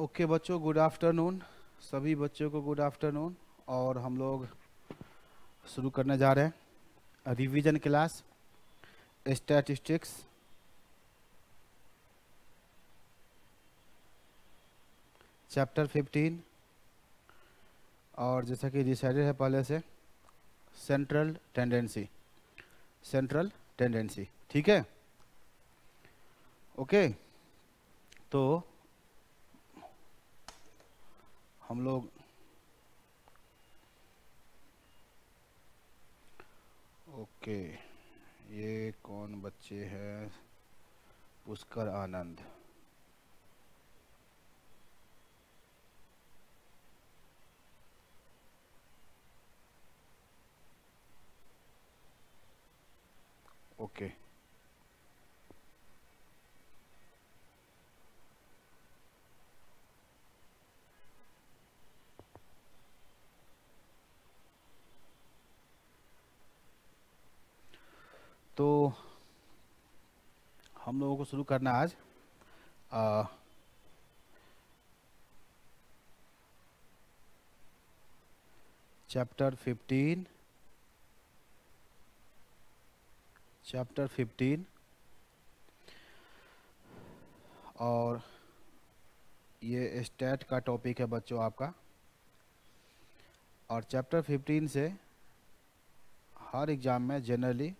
Okay okay, बच्चों good afternoon सभी बच्चों को गुड आफ्टरनून और हम लोग शुरू करने जा रहे हैं रिवीजन क्लास स्टैटिस्टिक्स चैप्टर 15 और जैसा कि डिसाइडेड है पहले से सेंट्रल टेंडेंसी सेंट्रल टेंडेंसी ठीक है ओके okay, तो हम लोग ओके ये कौन बच्चे हैं पुष्कर आनंद ओके okay. तो हम लोगों को शुरू करना आज आ, चैप्टर 15 चैप्टर 15 और ये स्टेट का टॉपिक है बच्चों आपका और चैप्टर 15 से हर एग्ज़ाम में जनरली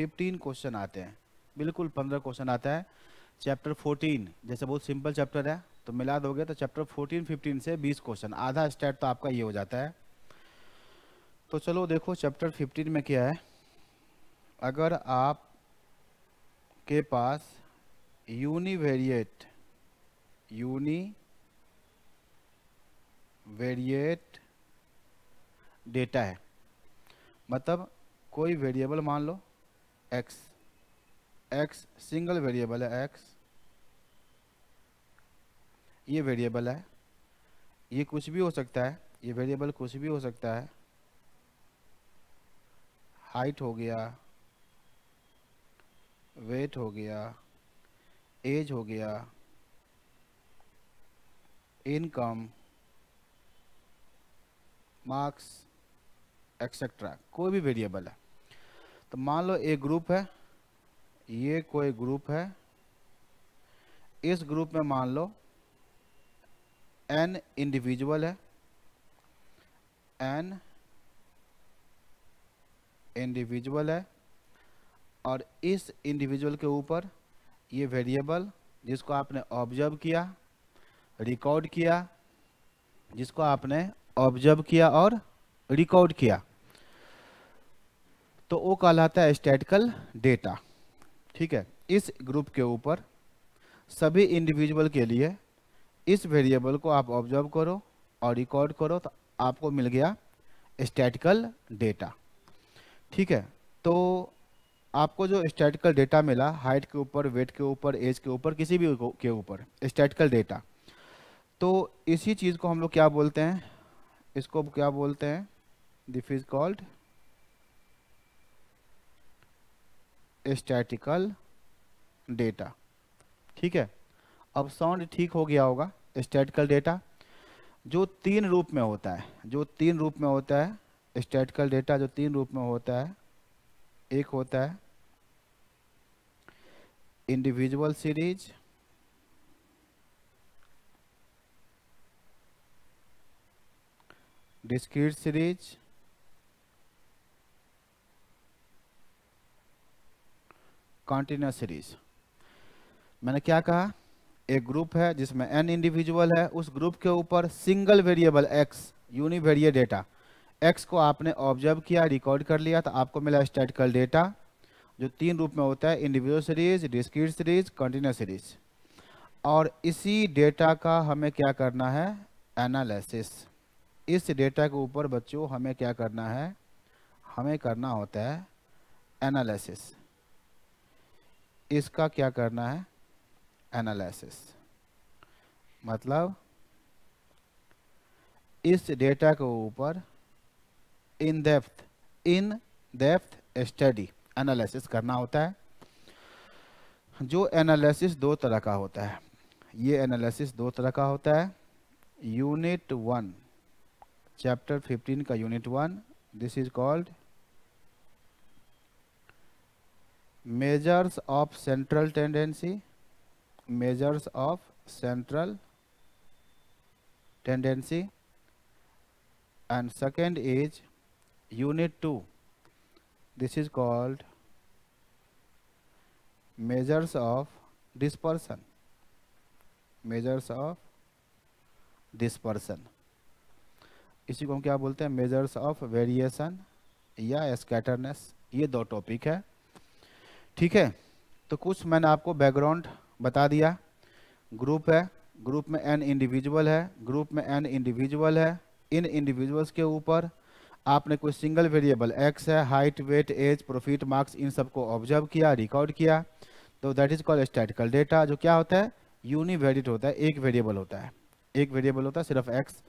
फिफ्टीन क्वेश्चन आते हैं बिल्कुल पंद्रह क्वेश्चन आता है चैप्टर फोर्टीन जैसे बहुत सिंपल चैप्टर है तो मिला दोगे तो चैप्टर फोर्टीन फिफ्टीन से बीस क्वेश्चन आधा स्टेट तो आपका ये हो जाता है तो चलो देखो चैप्टर फिफ्टीन में क्या है अगर आप के पास यूनिवेरिएट यूनी वेरिएट डेटा है मतलब कोई वेरिएबल मान लो एक्स एक्स सिंगल वेरिएबल है एक्स ये वेरिएबल है ये कुछ भी हो सकता है ये वेरिएबल कुछ भी हो सकता है हाइट हो गया वेट हो गया एज हो गया इनकम मार्क्स एक्सेट्रा कोई भी वेरिएबल है तो मान लो एक ग्रुप है ये कोई ग्रुप है इस ग्रुप में मान लो एन इंडिविजुअल है एन इंडिविजुअल है और इस इंडिविजुअल के ऊपर ये वेरिएबल जिसको आपने ऑब्जर्व किया रिकॉर्ड किया जिसको आपने ऑब्जर्व किया और रिकॉर्ड किया तो वो कहलाता है स्टैटिकल डेटा ठीक है इस ग्रुप के ऊपर सभी इंडिविजुअल के लिए इस वेरिएबल को आप ऑब्जर्व करो और रिकॉर्ड करो तो आपको मिल गया स्टैटिकल डेटा ठीक है तो आपको जो स्टैटिकल डेटा मिला हाइट के ऊपर वेट के ऊपर एज के ऊपर किसी भी के ऊपर स्टैटिकल डेटा तो इसी चीज़ को हम लोग क्या बोलते हैं इसको क्या बोलते हैं this is called statistical data ठीक है अब साउंड ठीक हो गया होगा स्टैटिकल डेटा जो तीन रूप में होता है जो तीन रूप में होता है स्टैटिकल डेटा जो तीन रूप में होता है एक होता है individual series discrete series continuous series मैंने क्या कहा एक ग्रुप है जिसमें एन इंडिविजुअल है उस ग्रुप के ऊपर single variable X univariate data X को आपने ऑब्जर्व किया रिकॉर्ड कर लिया तो आपको मिला स्टैटिकल डेटा जो तीन रूप में होता है individual series discrete series continuous series और इसी डेटा का हमें क्या करना है एनालिसिस इस डेटा के ऊपर बच्चों हमें क्या करना है हमें करना होता है एनालिसिस इसका क्या करना है एनालिसिस मतलब इस डेटा के ऊपर in depth in depth study analysis करना होता है जो एनालिसिस दो तरह का होता है ये एनालिसिस दो तरह का होता है यूनिट वन चैप्टर 15 का unit one this is called measures of central tendency measures of central tendency and second is unit 2 this is called measures of dispersion measures of dispersion इसी को हम क्या बोलते हैं मेजर्स ऑफ वेरिएशन या स्कैटरनेस ये दो टॉपिक है ठीक है तो कुछ मैंने आपको बैकग्राउंड बता दिया ग्रुप है ग्रुप में एन इंडिविजुअल है ग्रुप में एन इंडिविजुअल है इन इंडिविजुअल्स के ऊपर आपने कोई सिंगल वेरिएबल एक्स है height weight age profit marks इन सबको ऑब्जर्व किया रिकॉर्ड किया तो that is called statistical data जो क्या होता है यूनिवेरिट होता है एक वेरिएबल होता है एक वेरिएबल होता है सिर्फ एक्स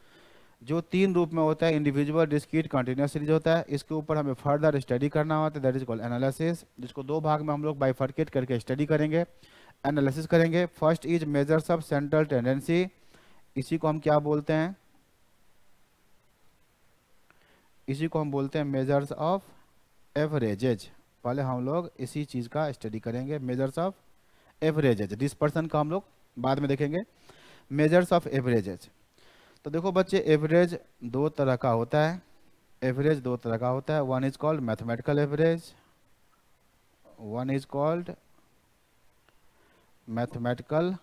जो तीन रूप में होता है इंडिविजुअल डिस्क्रीट कंटिन्यूस सीरीज होता है इसके ऊपर हमें फर्दर स्टडी करना होता है दैट इज कॉल्ड एनालिसिस जिसको दो भाग में हम लोग बाइफर्केट करके स्टडी करेंगे एनालिसिस करेंगे first is measures of central tendency इसी को हम क्या बोलते हैं इसी को हम बोलते हैं मेजर्स ऑफ एवरेजेज पहले हम लोग इसी चीज़ का स्टडी करेंगे मेजर्स ऑफ एवरेजेज डिस्पर्सन का हम लोग बाद में देखेंगे मेजर्स ऑफ एवरेजेज तो देखो बच्चे एवरेज दो तरह का होता है एवरेज दो तरह का होता है one is called mathematical average one is called mathematical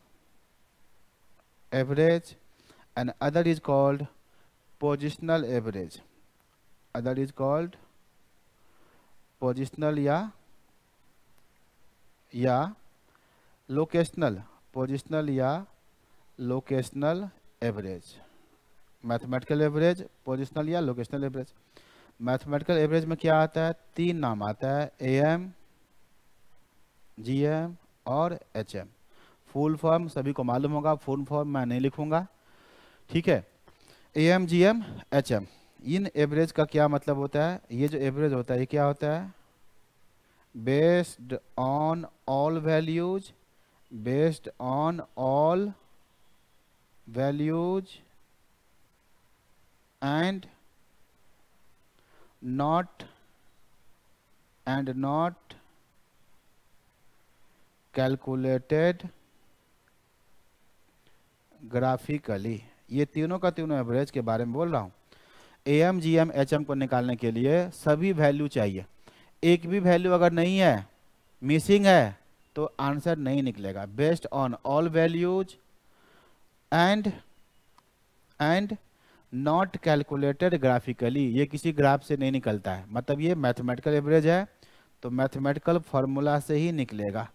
average and other is called positional average other is called positional या या लोकेशनल पोजिशनल या locational average mathematical average positional या लोकेशनल एवरेज मैथमेटिकल एवरेज में क्या आता है तीन नाम आता है ए एम जी एम और एच एम फुल फॉर्म सभी को मालूम होगा फुल फॉर्म मैं नहीं लिखूंगा ठीक है A M G M H M इन एवरेज का क्या मतलब होता है ये जो एवरेज होता है ये क्या होता है based on all values based on all values and not and not calculated graphically ये तीनों का तीनों एवरेज के बारे में बोल रहा हूँ A M G M H M को निकालने के लिए सभी वैल्यू चाहिए एक भी वैल्यू अगर नहीं है मिसिंग है तो आंसर नहीं निकलेगा based on all values and and not calculated graphically ये किसी ग्राफ से नहीं निकलता है मतलब ये मैथमेटिकल एवरेज है तो मैथमेटिकल फॉर्मूला से ही निकलेगा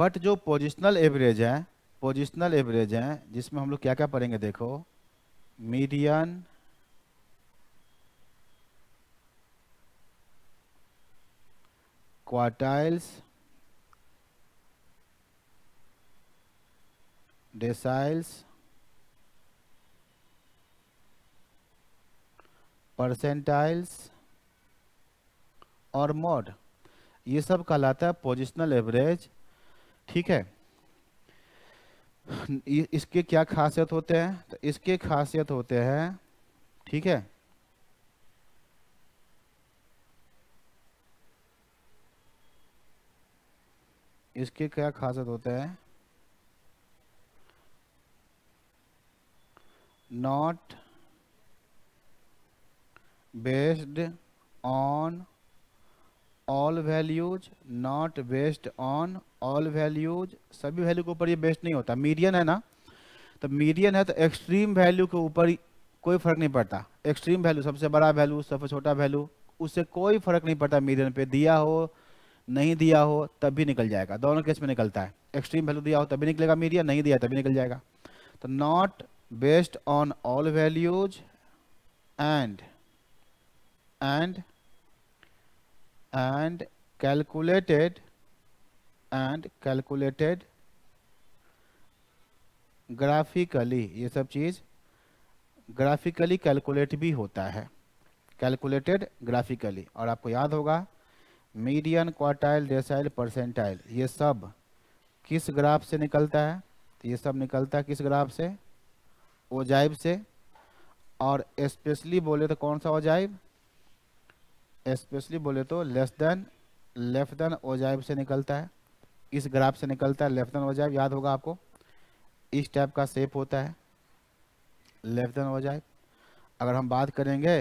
बट जो पोजिशनल एवरेज है पोजिशनल एवरेज है जिसमें हम लोग क्या क्या पढ़ेंगे देखो मीडियन क्वार्टाइल्स डेसाइल्स परसेंटाइल्स और मोड ये सब कहलाता है पोजिशनल एवरेज ठीक है इसके क्या खासियत होते हैं तो इसके खासियत होते हैं ठीक है इसके क्या खासियत होते हैं not based on all values not based on all values सभी वैल्यू के ऊपर ये बेस्ड नहीं होता मीडियन है ना तो मीडियन है तो एक्सट्रीम वैल्यू के ऊपर कोई फर्क नहीं पड़ता एक्सट्रीम वैल्यू सबसे बड़ा वैल्यू सबसे छोटा वैल्यू उससे कोई फर्क नहीं पड़ता मीडियन पे दिया हो नहीं दिया हो तब भी निकल जाएगा दोनों केस में निकलता है एक्सट्रीम वैल्यू दिया हो तभी निकलेगा मीडियन नहीं दिया तभी निकल जाएगा तो not based on all values and and and calculated and calculated graphically ये सब चीज़ ग्राफिकली कैलकुलेट भी होता है कैलकुलेटेड ग्राफिकली और आपको याद होगा मीडियन quartile डेसाइल परसेंटाइल ये सब किस ग्राफ से निकलता है तो ये सब निकलता है किस ग्राफ से ओजाइब से और स्पेशली बोले तो कौन सा ओजाइब स्पेशली बोले तो लेस देन लेफ्ट देन ओजाइब से निकलता है इस ग्राफ से निकलता है लेफ्ट देन ओजाइब याद होगा आपको इस टाइप का सेप होता है लेफ्ट देन ओजाइब अगर हम बात करेंगे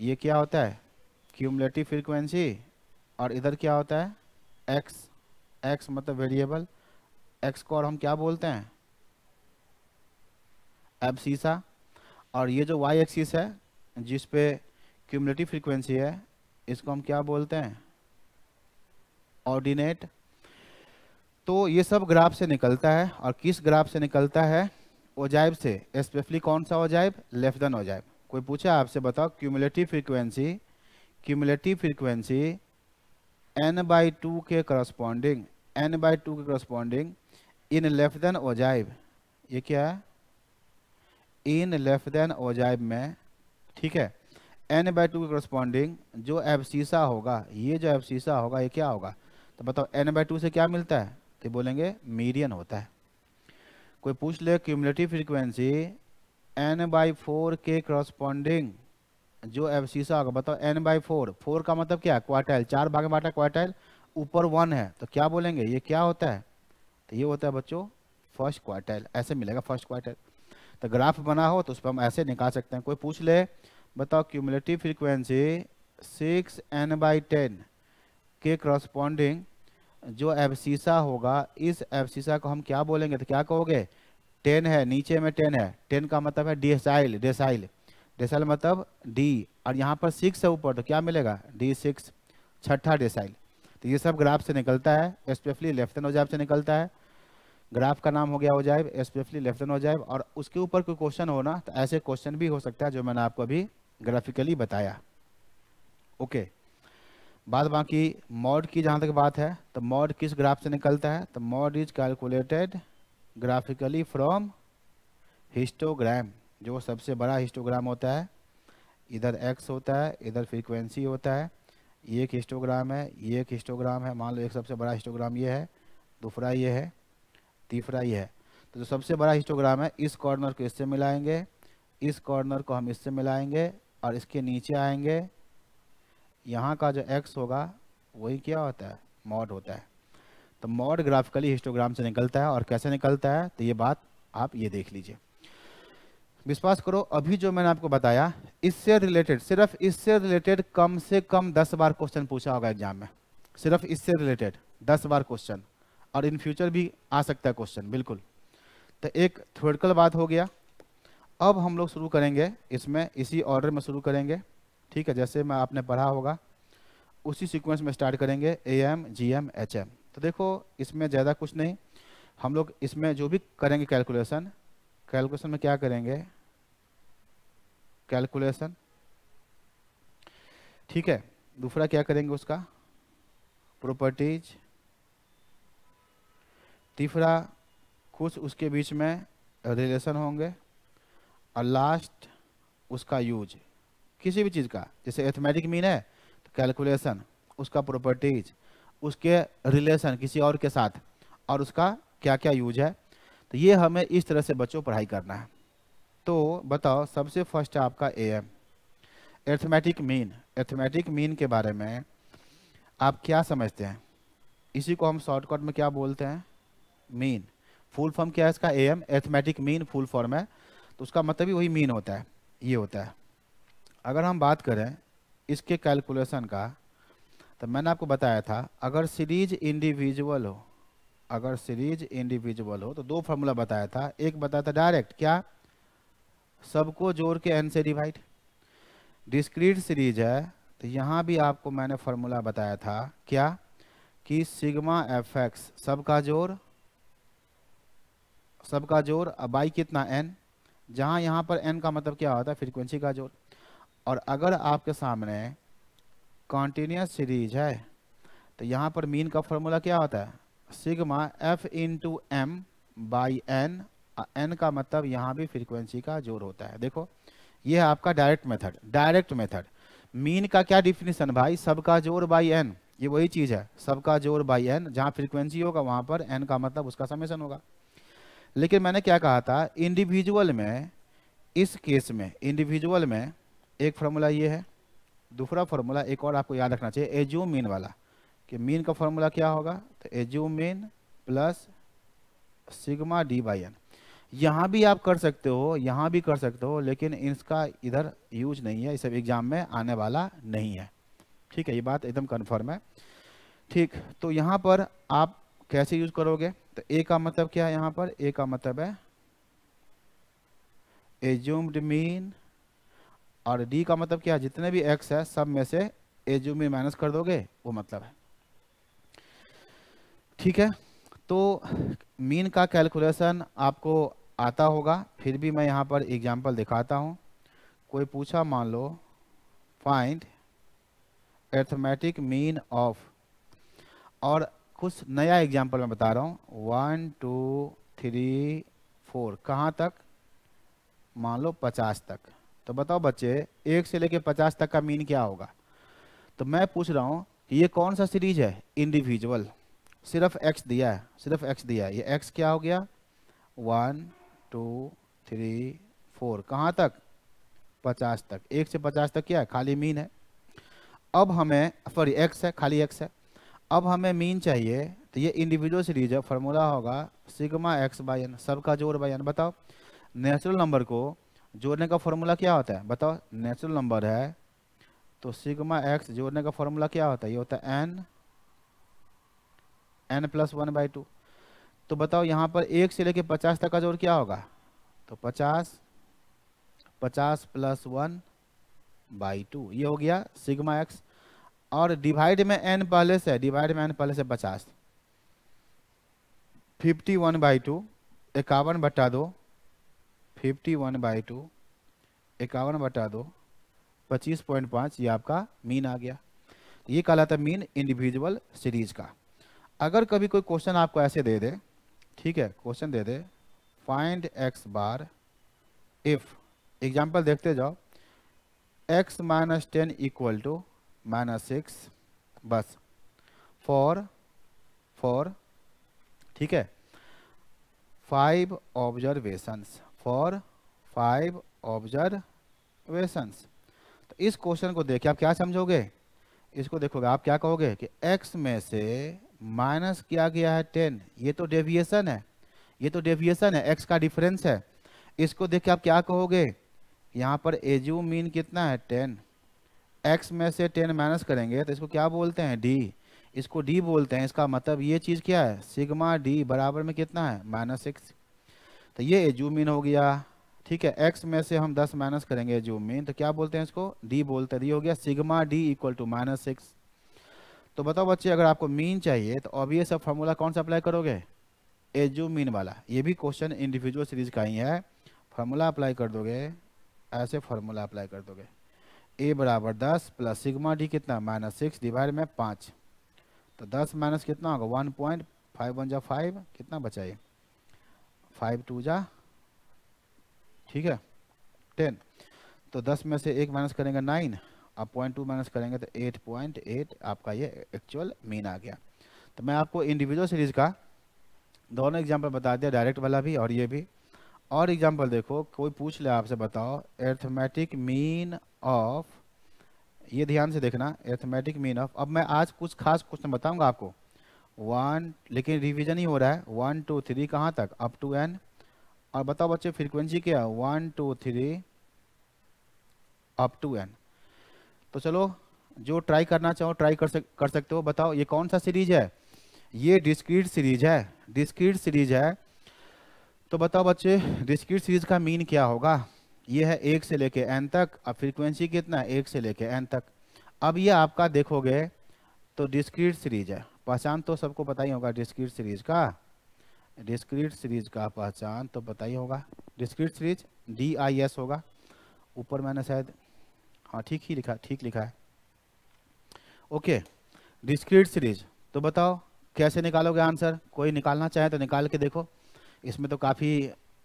ये क्या होता है क्यूमलेटिव फ्रिक्वेंसी और इधर क्या होता है एक्स एक्स मतलब वेरिएबल एक्स को और हम क्या बोलते हैं एब और ये जो वाई एक्सिस है जिस पे क्यूमलेटिव फ्रिक्वेंसी है इसको हम क्या बोलते हैं ऑर्डिनेट तो ये सब ग्राफ से निकलता है और किस ग्राफ से निकलता है ओजाइब से स्पेशली कौन सा ओजाइब लेफ्ट देन ओजाइब कोई पूछा आपसे बताओ cumulative frequency cumulative frequency N by two के करस्पॉन्डिंग एन बाई टू के करस्पॉन्डिंग इन लेफ्ट देन ओजाइब ये क्या है इन लेफ्ट देन ओजाइब में ठीक है एन बाई टू के करस्पॉन्डिंग जो एबसीसा होगा ये जो एबसीसा होगा ये क्या होगा तो बताओ एन बाई टू से क्या मिलता है तो बोलेंगे मीडियन होता है कोई पूछ ले cumulative frequency N by four के करस्पॉन्डिंग जो एबसीसा होगा बताओ एन बाई फोर फोर का मतलब क्या क्वार्टाइल चार भाग में बांटा क्वार्टाइल ऊपर वन है तो क्या बोलेंगे ये क्या होता है तो ये होता है बच्चों फर्स्ट क्वार्टाइल ऐसे मिलेगा फर्स्ट क्वार्टाइल तो ग्राफ बना हो तो उस पर हम ऐसे निकाल सकते हैं कोई पूछ ले बताओ cumulative frequency six N by ten के क्रॉस्पॉन्डिंग जो एफसीसा होगा इस एफसीसा को हम क्या बोलेंगे तो क्या कहोगे टेन है नीचे में टेन है टेन का मतलब है डिसाइल डेसाइल डेसाइल मतलब डी और यहाँ पर सिक्स है ऊपर तो क्या मिलेगा डी सिक्स छठा डेसाइल तो ये सब ग्राफ से निकलता है स्पेशली लेफ्ट एंड ओजाइब से निकलता है ग्राफ का नाम हो गया ओजाइब स्पेशली लेफ्ट एंड ओजाइब और उसके ऊपर कोई क्वेश्चन हो ना तो ऐसे क्वेश्चन भी हो सकता है जो मैंने आपको अभी ग्राफिकली बताया ओके बाद बाकी मॉड की जहाँ तक बात है तो मॉड किस ग्राफ से निकलता है तो mode is calculated graphically from histogram जो सबसे बड़ा हिस्टोग्राम होता है इधर एक्स होता है इधर फ्रीक्वेंसी होता है ये एक हिस्टोग्राम है ये एक हिस्टोग्राम है मान लो एक सबसे बड़ा हिस्टोग्राम ये है दूसरा ये है तीसरा ये है तो जो सबसे बड़ा हिस्टोग्राम है इस कॉर्नर को इससे मिलाएंगे इस कॉर्नर को हम इससे मिलाएंगे और इसके नीचे आएंगे यहाँ का जो एक्स होगा वही क्या होता है मॉड होता है तो मॉड ग्राफिकली हिस्टोग्राम से निकलता है और कैसे निकलता है तो ये बात आप ये देख लीजिए विश्वास करो अभी जो मैंने आपको बताया इससे रिलेटेड सिर्फ इससे रिलेटेड कम से कम दस बार क्वेश्चन पूछा होगा एग्जाम में सिर्फ इससे रिलेटेड दस बार क्वेश्चन और इन फ्यूचर भी आ सकता है क्वेश्चन बिल्कुल तो एक थोड़कल बात हो गया अब हम लोग शुरू करेंगे इसमें इसी ऑर्डर में शुरू करेंगे ठीक है जैसे मैं आपने पढ़ा होगा उसी सीक्वेंस में स्टार्ट करेंगे A M G M H M तो देखो इसमें ज़्यादा कुछ नहीं हम लोग इसमें जो भी करेंगे कैलकुलेशन कैलकुलेशन में क्या करेंगे कैलकुलेशन ठीक है दूसरा क्या करेंगे उसका प्रॉपर्टीज तीसरा कुछ उसके बीच में रिलेशन होंगे और लास्ट उसका यूज किसी भी चीज़ का जैसे एथमेटिक मीन है तो कैलकुलेशन उसका प्रॉपर्टीज उसके रिलेशन किसी और के साथ और उसका क्या क्या यूज है तो ये हमें इस तरह से बच्चों पढ़ाई करना है तो बताओ सबसे फर्स्ट आपका A M arithmetic mean arithmetic mean के बारे में आप क्या समझते हैं इसी को हम शॉर्टकट में क्या बोलते हैं मीन फुल फॉर्म क्या है इसका A M arithmetic mean full form है तो उसका मतलब ही वही मीन होता है ये होता है अगर हम बात करें इसके कैलकुलेशन का तो मैंने आपको बताया था अगर सीरीज इंडिविजुअल हो अगर सीरीज इंडिविजुअल हो तो दो फार्मूला बताया था एक बताया था डायरेक्ट क्या सबको जोड़ के एन से डिवाइड डिस्क्रीट सीरीज है तो यहाँ भी आपको मैंने फार्मूला बताया था क्या कि सिग्मा एफ एक्स सबका जोर सबका अब बाई कितना एन जहाँ यहाँ पर एन का मतलब क्या होता है फ्रीक्वेंसी का जोड़ और अगर आपके सामने कॉन्टीन्यूस सीरीज है तो यहाँ पर मीन का फॉर्मूला क्या होता है sigma F two M by N N का मतलब यहाँ भी फ्रीक्वेंसी का जोर होता है देखो ये है आपका direct method direct method mean का क्या डिफिनेशन भाई सबका जोर बाई एन ये वही चीज़ है सबका जोर बाई एन जहाँ फ्रीक्वेंसी होगा वहाँ पर एन का मतलब उसका समेसन होगा लेकिन मैंने क्या कहा था इंडिविजुअल में इस केस में इंडिविजुअल में एक फार्मूला ये है दूसरा फार्मूला एक और आपको याद रखना चाहिए एज्यूम मीन वाला कि मीन का फार्मूला क्या होगा तो assume mean plus sigma D by N यहाँ भी आप कर सकते हो यहाँ भी कर सकते हो लेकिन इसका इधर यूज नहीं है इस सब एग्जाम में आने वाला नहीं है ठीक है ये बात एकदम कन्फर्म है ठीक तो यहाँ पर आप कैसे यूज करोगे तो ए का मतलब क्या है यहाँ पर ए का मतलब है एजूम्ड मीन और डी का मतलब क्या है जितने भी एक्स है सब में से एजूम माइनस कर दोगे वो मतलब है ठीक है तो मीन का कैलकुलेशन आपको आता होगा फिर भी मैं यहाँ पर एग्जाम्पल दिखाता हूँ कोई पूछा मान लो फाइंड एथमेटिक मीन ऑफ और कुछ नया एग्जाम्पल मैं बता रहा हूँ वन टू थ्री फोर कहाँ तक मान लो पचास तक तो बताओ बच्चे एक से लेके पचास तक का मीन क्या होगा तो मैं पूछ रहा हूँ कि ये कौन सा सीरीज है इंडिविजुअल सिर्फ एक्स दिया है सिर्फ एक्स दिया है ये एक्स क्या हो गया वन टू थ्री फोर कहाँ तक पचास तक एक से पचास तक क्या है खाली मीन है अब हमें सॉरी एक्स है खाली एक्स है अब हमें मीन चाहिए तो ये इंडिविजुअल सीरीज है फार्मूला होगा सिग्मा एक्स बाई एन सबका जोड़ बाई एन बताओ नेचुरल नंबर को जोड़ने का फॉर्मूला क्या होता है बताओ नेचुरल नंबर है तो सिग्मा एक्स जोड़ने का फार्मूला क्या होता है ये होता है N N plus one by two तो बताओ यहाँ पर एक से लेके पचास तक का जोड़ क्या होगा तो पचास पचास प्लस वन बाई टू ये हो गया सिग्मा एक्स और डिवाइड में एन पहले से डिवाइड में एन पहले से पचास फिफ्टी वन बाई टू इक्यावन बटा दो फिफ्टी वन बाई टू इक्यावन बटा दो पच्चीस पॉइंट पाँच ये आपका मीन आ गया ये कहलाता मीन इंडिविजुअल सीरीज का अगर कभी कोई क्वेश्चन आपको ऐसे दे दे ठीक है क्वेश्चन दे दे find X bar if example देखते जाओ X minus ten equal to minus six बस फोर फोर ठीक है five observations for five observations तो इस क्वेश्चन को देख के आप क्या समझोगे इसको देखोगे आप क्या कहोगे कि x में से माइनस किया गया है टेन ये तो डेविएशन है ये तो डेविएशन है x का डिफरेंस है इसको देख के आप क्या कहोगे यहाँ पर एजू मीन कितना है टेन एक्स में से टेन माइनस करेंगे तो इसको क्या बोलते हैं डी इसको डी बोलते हैं इसका मतलब ये चीज़ क्या है सिग्मा डी बराबर में कितना है माइनस सिक्स तो ये एजूमिन हो गया ठीक है एक्स में से हम दस माइनस करेंगे एजूमिन तो क्या बोलते हैं इसको डी बोलते हैं ये हो गया sigma D equal to minus six तो बताओ बच्चे अगर आपको मीन चाहिए तो अब ये सब फार्मूला कौन सा अप्लाई करोगे एजूमिन वाला ये भी क्वेश्चन इंडिविजुअल सीरीज का ही है फार्मूला अप्लाई कर दोगे ऐसे फार्मूला अप्लाई कर दोगे ए बराबर दस प्लस सिग्मा डी कितना माइनस सिक्स डिवाइड में पाँच तो दस माइनस कितना होगा वन पॉइंट फाइव वन जा फाइव कितना बचाइए फाइव टू जा ठीक है टेन तो दस में से एक माइनस करेंगे नाइन आप पॉइंट टू माइनस करेंगे तो एट पॉइंट एट आपका ये एक्चुअल मीन आ गया तो मैं आपको इंडिविजुअल सीरीज का दोनों एग्जाम्पल बता दिया डायरेक्ट वाला भी और ये भी और एग्जाम्पल देखो कोई पूछ ले आपसे बताओ एर्थमेटिक मीन ऑफ ये ध्यान से देखना एथमेटिक मीन ऑफ अब मैं आज कुछ खास क्वेश्चन बताऊंगा आपको वन लेकिन रिवीजन ही हो रहा है वन टू थ्री कहाँ तक अप टू एन और बताओ बच्चे फ्रीक्वेंसी क्या है one two three up to N तो चलो जो ट्राई करना चाहो ट्राई कर सक कर सकते हो बताओ ये कौन सा सीरीज है ये डिस्क्रीट सीरीज है डिस्क्रीट सीरीज है तो बताओ बच्चे डिस्क्रीट सीरीज का मीन क्या होगा ये है एक से लेके एन तक अब फ्रीक्वेंसी कितना है एक से लेके एन तक अब ये आपका देखोगे तो डिस्क्रीट सीरीज है पहचान तो सबको पता ही होगा डिस्क्रीट सीरीज का डिस्क्रीट सीरीज का पहचान तो पता ही होगा discrete series D I S होगा ऊपर मैंने शायद हाँ ठीक ही लिखा ठीक लिखा है ओके डिस्क्रीट सीरीज तो बताओ कैसे निकालोगे आंसर कोई निकालना चाहे तो निकाल के देखो इसमें तो काफ़ी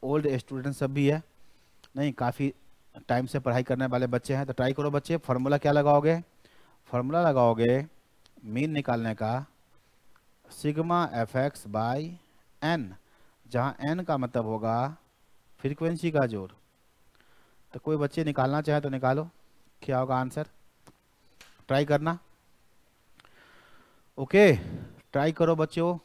ओल्ड स्टूडेंट सब भी है नहीं काफ़ी टाइम से पढ़ाई करने वाले बच्चे हैं तो ट्राई करो बच्चे फार्मूला क्या लगाओगे फार्मूला लगाओगे मीन निकालने का sigma F X by N जहाँ एन का मतलब होगा फ्रीक्वेंसी का जोर तो कोई बच्चे निकालना चाहे तो निकालो क्या होगा आंसर ट्राई करना ओके ट्राई करो बच्चों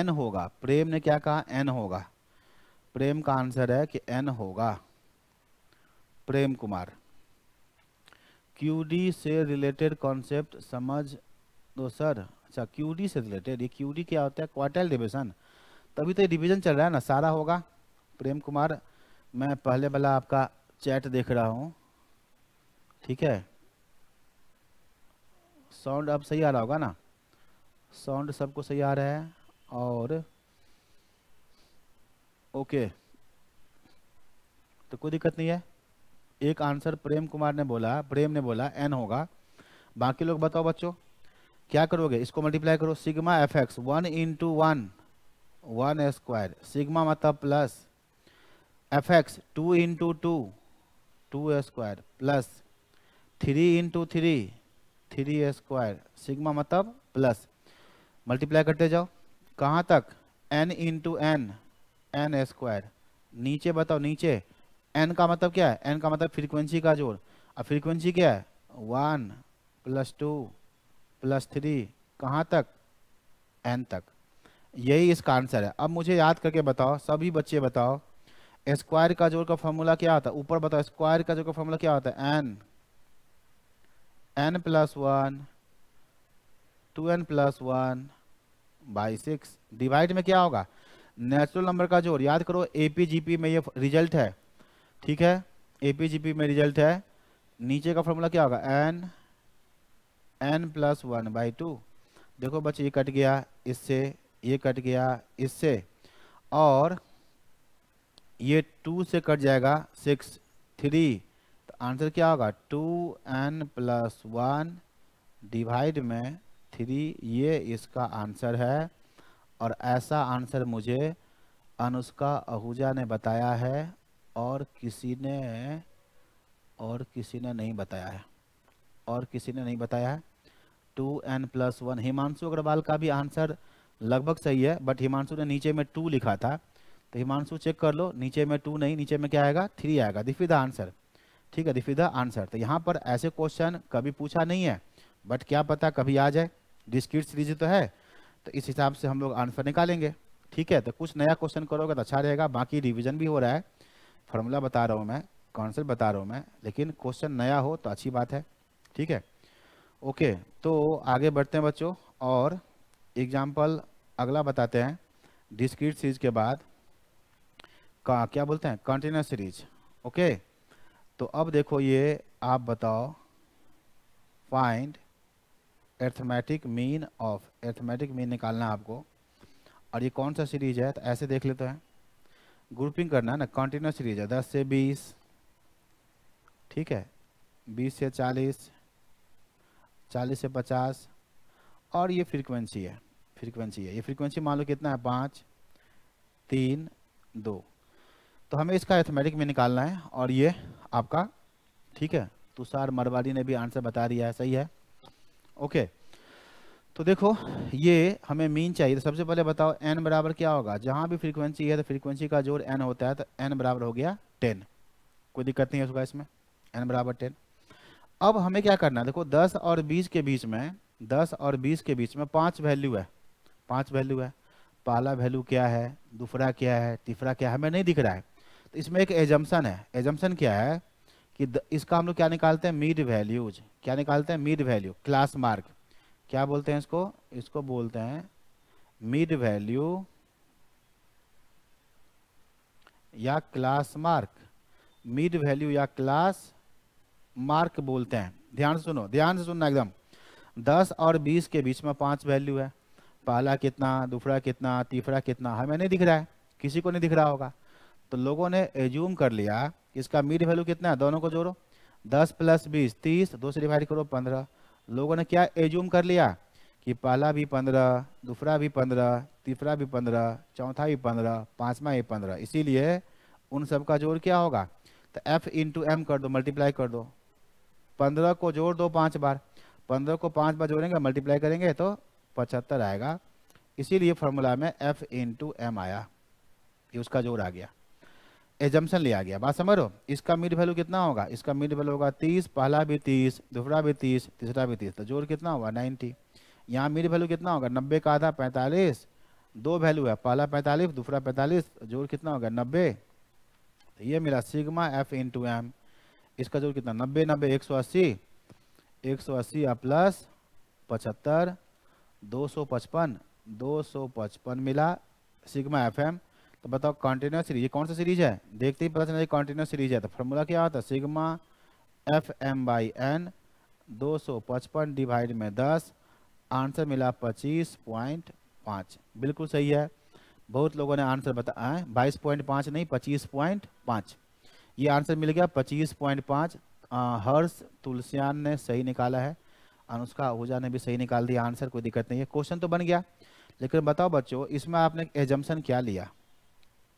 एन होगा प्रेम ने क्या कहा एन होगा प्रेम का आंसर है कि एन होगा प्रेम कुमार क्यूडी से रिलेटेड कॉन्सेप्ट समझ दो सर अच्छा क्यूडी से रिलेटेड ये क्यूडी क्या होता है क्वार्टल डिवीजन तभी तो ये डिवीजन चल रहा है ना सारा होगा प्रेम कुमार मैं पहले वाला आपका चैट देख रहा हूँ ठीक है साउंड अब सही आ रहा होगा ना साउंड सबको सही आ रहा है और ओके तो कोई दिक्कत नहीं है एक आंसर प्रेम कुमार ने बोला प्रेम ने बोला एन होगा बाकी लोग बताओ बच्चों क्या करोगे इसको मल्टीप्लाई करो sigma F X one into one one square sigma मतलब plus F X two into two two square plus three into three three square sigma मतलब प्लस मल्टीप्लाई करते जाओ कहाँ तक N into N N square नीचे बताओ नीचे N का मतलब क्या है एन का मतलब फ्रीक्वेंसी का जोड़ अब फ्रीक्वेंसी क्या है one plus two plus three कहाँ तक n तक यही इसका आंसर है अब मुझे याद करके बताओ सभी बच्चे बताओ स्क्वायर का जोड़ का फॉर्मूला क्या होता है ऊपर बताओ स्क्वायर का जोड़ का फॉर्मूला क्या होता है N N plus one two N plus one by six divide में क्या होगा नेचुरल नंबर का जोड़ याद करो ए में ये रिजल्ट है ठीक है ए में रिजल्ट है नीचे का फॉर्मूला क्या होगा N N plus one by two देखो बच्चे ये कट गया इससे ये कट गया इससे और ये टू से कट जाएगा सिक्स थ्री तो आंसर क्या होगा two N plus one divide में थ्री ये इसका आंसर है और ऐसा आंसर मुझे अनुष्का आहूजा ने बताया है और किसी ने और किसी ने नहीं बताया है और किसी ने नहीं बताया है two N plus one Himanshu Agarwal का भी आंसर लगभग सही है बट हिमांशु ने नीचे में टू लिखा था तो हिमांशु चेक कर लो नीचे में टू नहीं नीचे में क्या आएगा थ्री आएगा दिस द आंसर ठीक है दिस द आंसर तो यहाँ पर ऐसे क्वेश्चन कभी पूछा नहीं है बट क्या पता कभी आ जाए डिस्क्रीट सीरीज तो है तो इस हिसाब से हम लोग आंसर निकालेंगे ठीक है तो कुछ नया क्वेश्चन करोगे तो अच्छा रहेगा बाकी रिविजन भी हो रहा है फॉर्मूला बता रहा हूँ मैं कॉन्सेप्ट बता रहा हूँ मैं लेकिन क्वेश्चन नया हो तो अच्छी बात है ठीक है ओके तो आगे बढ़ते हैं बच्चों और एग्जाम्पल अगला बताते हैं डिस्क्रीट सीरीज के बाद का क्या बोलते हैं कंटिन्यूस सीरीज ओके तो अब देखो ये आप बताओ find arithmetic mean of arithmetic mean निकालना है आपको और ये कौन सा सीरीज है तो ऐसे देख लेते हैं ग्रुपिंग करना है ना कंटिन्यूस सीरीज है दस से बीस ठीक है बीस से चालीस चालीस से पचास और ये फ्रीक्वेंसी है फ्रीक्वेंसी है ये फ्रीक्वेंसी मान लो कितना है पाँच तीन दो तो हमें इसका एथमेटिक में निकालना है और ये आपका ठीक है तुषार मरवाड़ी ने भी आंसर बता दिया है सही है ओके तो देखो ये हमें मीन चाहिए तो सबसे पहले बताओ एन बराबर क्या होगा जहाँ भी फ्रीक्वेंसी है तो फ्रीक्वेंसी का जोर एन होता है तो एन बराबर हो गया टेन कोई दिक्कत नहीं होगा इसमें एन बराबर टेन अब हमें क्या करना है देखो दस और बीस के बीच में दस और बीस के बीच में पाँच वैल्यू है पाँच वैल्यू है पहला वैल्यू क्या है दूसरा क्या है तीसरा क्या है हमें नहीं दिख रहा है तो इसमें एक एजम्सन है एजम्सन क्या है कि द, इसका हम लोग क्या निकालते हैं मिड वैल्यूज क्या निकालते हैं मिड वैल्यू क्लास मार्क क्या बोलते हैं इसको इसको बोलते हैं मिड वैल्यू या क्लास मार्क मिड वैल्यू या क्लास मार्क बोलते हैं ध्यान से सुनो ध्यान से सुनना एकदम दस और बीस के बीच में पांच वैल्यू है पहला कितना दूसरा कितना तीसरा कितना हमें नहीं दिख रहा है किसी को नहीं दिख रहा होगा तो लोगों ने एज्यूम कर लिया कि इसका मीड वैल्यू कितना है दोनों को जोड़ो दस प्लस बीस तीस दो से डिवाइड करो पंद्रह लोगों ने क्या एज्यूम कर लिया कि पहला भी पंद्रह दूसरा भी पंद्रह तीसरा भी पंद्रह चौथा भी पंद्रह पाँचवा भी पंद्रह इसीलिए उन सब का जोड़ क्या होगा तो एफ इंटू एम कर दो मल्टीप्लाई कर दो पंद्रह को जोड़ दो पाँच बार पंद्रह को पाँच बार जोड़ेंगे मल्टीप्लाई करेंगे तो पचहत्तर आएगा इसीलिए फॉर्मूला में एफ इंटू एम आया ये उसका जोड़ आ गया एजम्पन लिया गया बात समझ इसका मिड वैल्यू कितना होगा इसका मिड वैल्यू होगा तीस पहला भी तीस दूसरा भी तीस तीसरा भी तीस तो जोड़ कितना हुआ नाइन्टी यहाँ मिड वैल्यू कितना होगा नब्बे का आधा पैंतालीस दो वैल्यू है पहला पैंतालीस दूसरा पैंतालीस तो जोड़ कितना होगा नब्बे तो ये मिला सिग्मा एफ इंटू एम इसका जोड़ कितना नब्बे नब्बे एक सौ अस्सी एक सौ अस्सी प्लस पचहत्तर दो सौ पचपन दो सौ पचपन मिला सिगमा एफ एम तो बताओ कॉन्टिन्यूस सीरीज ये कौन सा सीरीज है देखते ही पता चला कॉन्टिन्यूस सीरीज है तो फार्मूला क्या होता है sigma F M by N दो सौ पचपन डिवाइड में दस आंसर मिला पच्चीस पॉइंट पाँच बिल्कुल सही है बहुत लोगों ने आंसर बताया है बाईस पॉइंट पाँच नहीं पच्चीस पॉइंट पाँच ये आंसर मिल गया पच्चीस पॉइंट पाँच हर्ष तुलसियान ने सही निकाला है अनुष्का आहूजा ने भी सही निकाल दिया आंसर कोई दिक्कत नहीं है क्वेश्चन तो बन गया लेकिन बताओ बच्चों इसमें आपने एजम्सन क्या लिया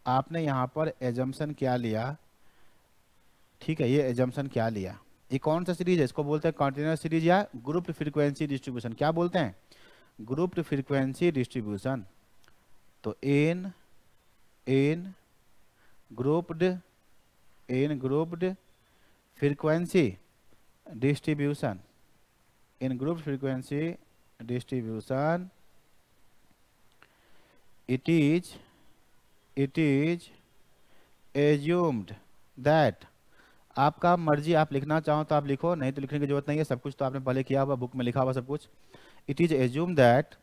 आपने यहाँ पर एजम्सन क्या लिया ठीक है ये एजम्सन क्या लिया ये कौन सा सीरीज है इसको बोलते हैं कॉन्टिन्यूस सीरीज या ग्रुप फ्रीक्वेंसी डिस्ट्रीब्यूशन क्या बोलते हैं ग्रुप फ्रीक्वेंसी डिस्ट्रीब्यूशन तो in in grouped in grouped frequency distribution in group frequency distribution it is it is assumed that आपका मर्जी आप लिखना चाहो तो आप लिखो नहीं तो लिखने की जरूरत नहीं है सब कुछ तो आपने पहले किया हुआ बुक में लिखा हुआ सब कुछ it is assume that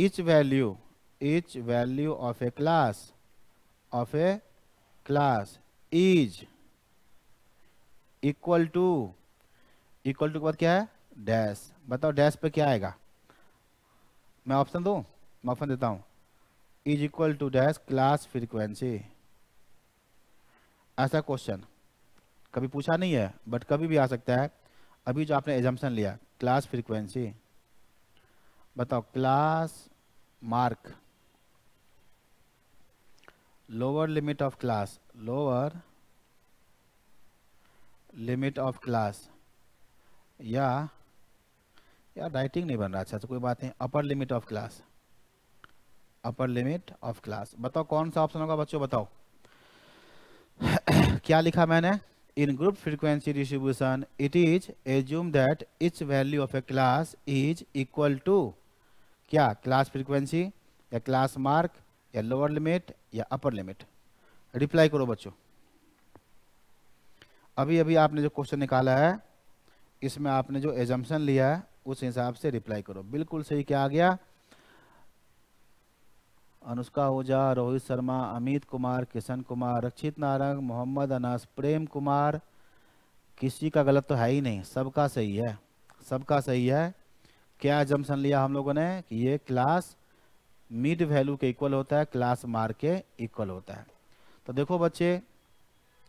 each value each value of a class of a class is equal to equal to के बाद क्या है डैश बताओ डैश पे क्या आएगा मैं ऑप्शन दू मैं ऑप्शन देता हूँ is equal to dash class frequency ऐसा क्वेश्चन कभी पूछा नहीं है बट कभी भी आ सकता है अभी जो आपने एजम्पन लिया क्लास फ्रीक्वेंसी बताओ class mark lower limit of class lower limit of class या यार राइटिंग नहीं बन रहा अच्छा तो कोई बात नहीं upper limit of class upper limit of class बताओ कौन सा ऑप्शन होगा बच्चों बताओ क्या लिखा मैंने in group frequency distribution it is assume that each value of a class is equal to क्या क्लास फ्रीक्वेंसी या क्लास मार्क या लोअर लिमिट या अपर लिमिट रिप्लाई करो बच्चों अभी अभी आपने जो क्वेश्चन निकाला है इसमें आपने जो एजम्पन लिया है उस हिसाब से रिप्लाई करो बिल्कुल सही क्या आ गया अनुष्का ओझा रोहित शर्मा अमित कुमार किशन कुमार रक्षित नारंग मोहम्मद अनस प्रेम कुमार किसी का गलत तो है ही नहीं सबका सही है सबका सही है क्या जमसन लिया हम लोगों ने कि ये क्लास मिड वैल्यू के इक्वल होता है क्लास मार्क के इक्वल होता है तो देखो बच्चे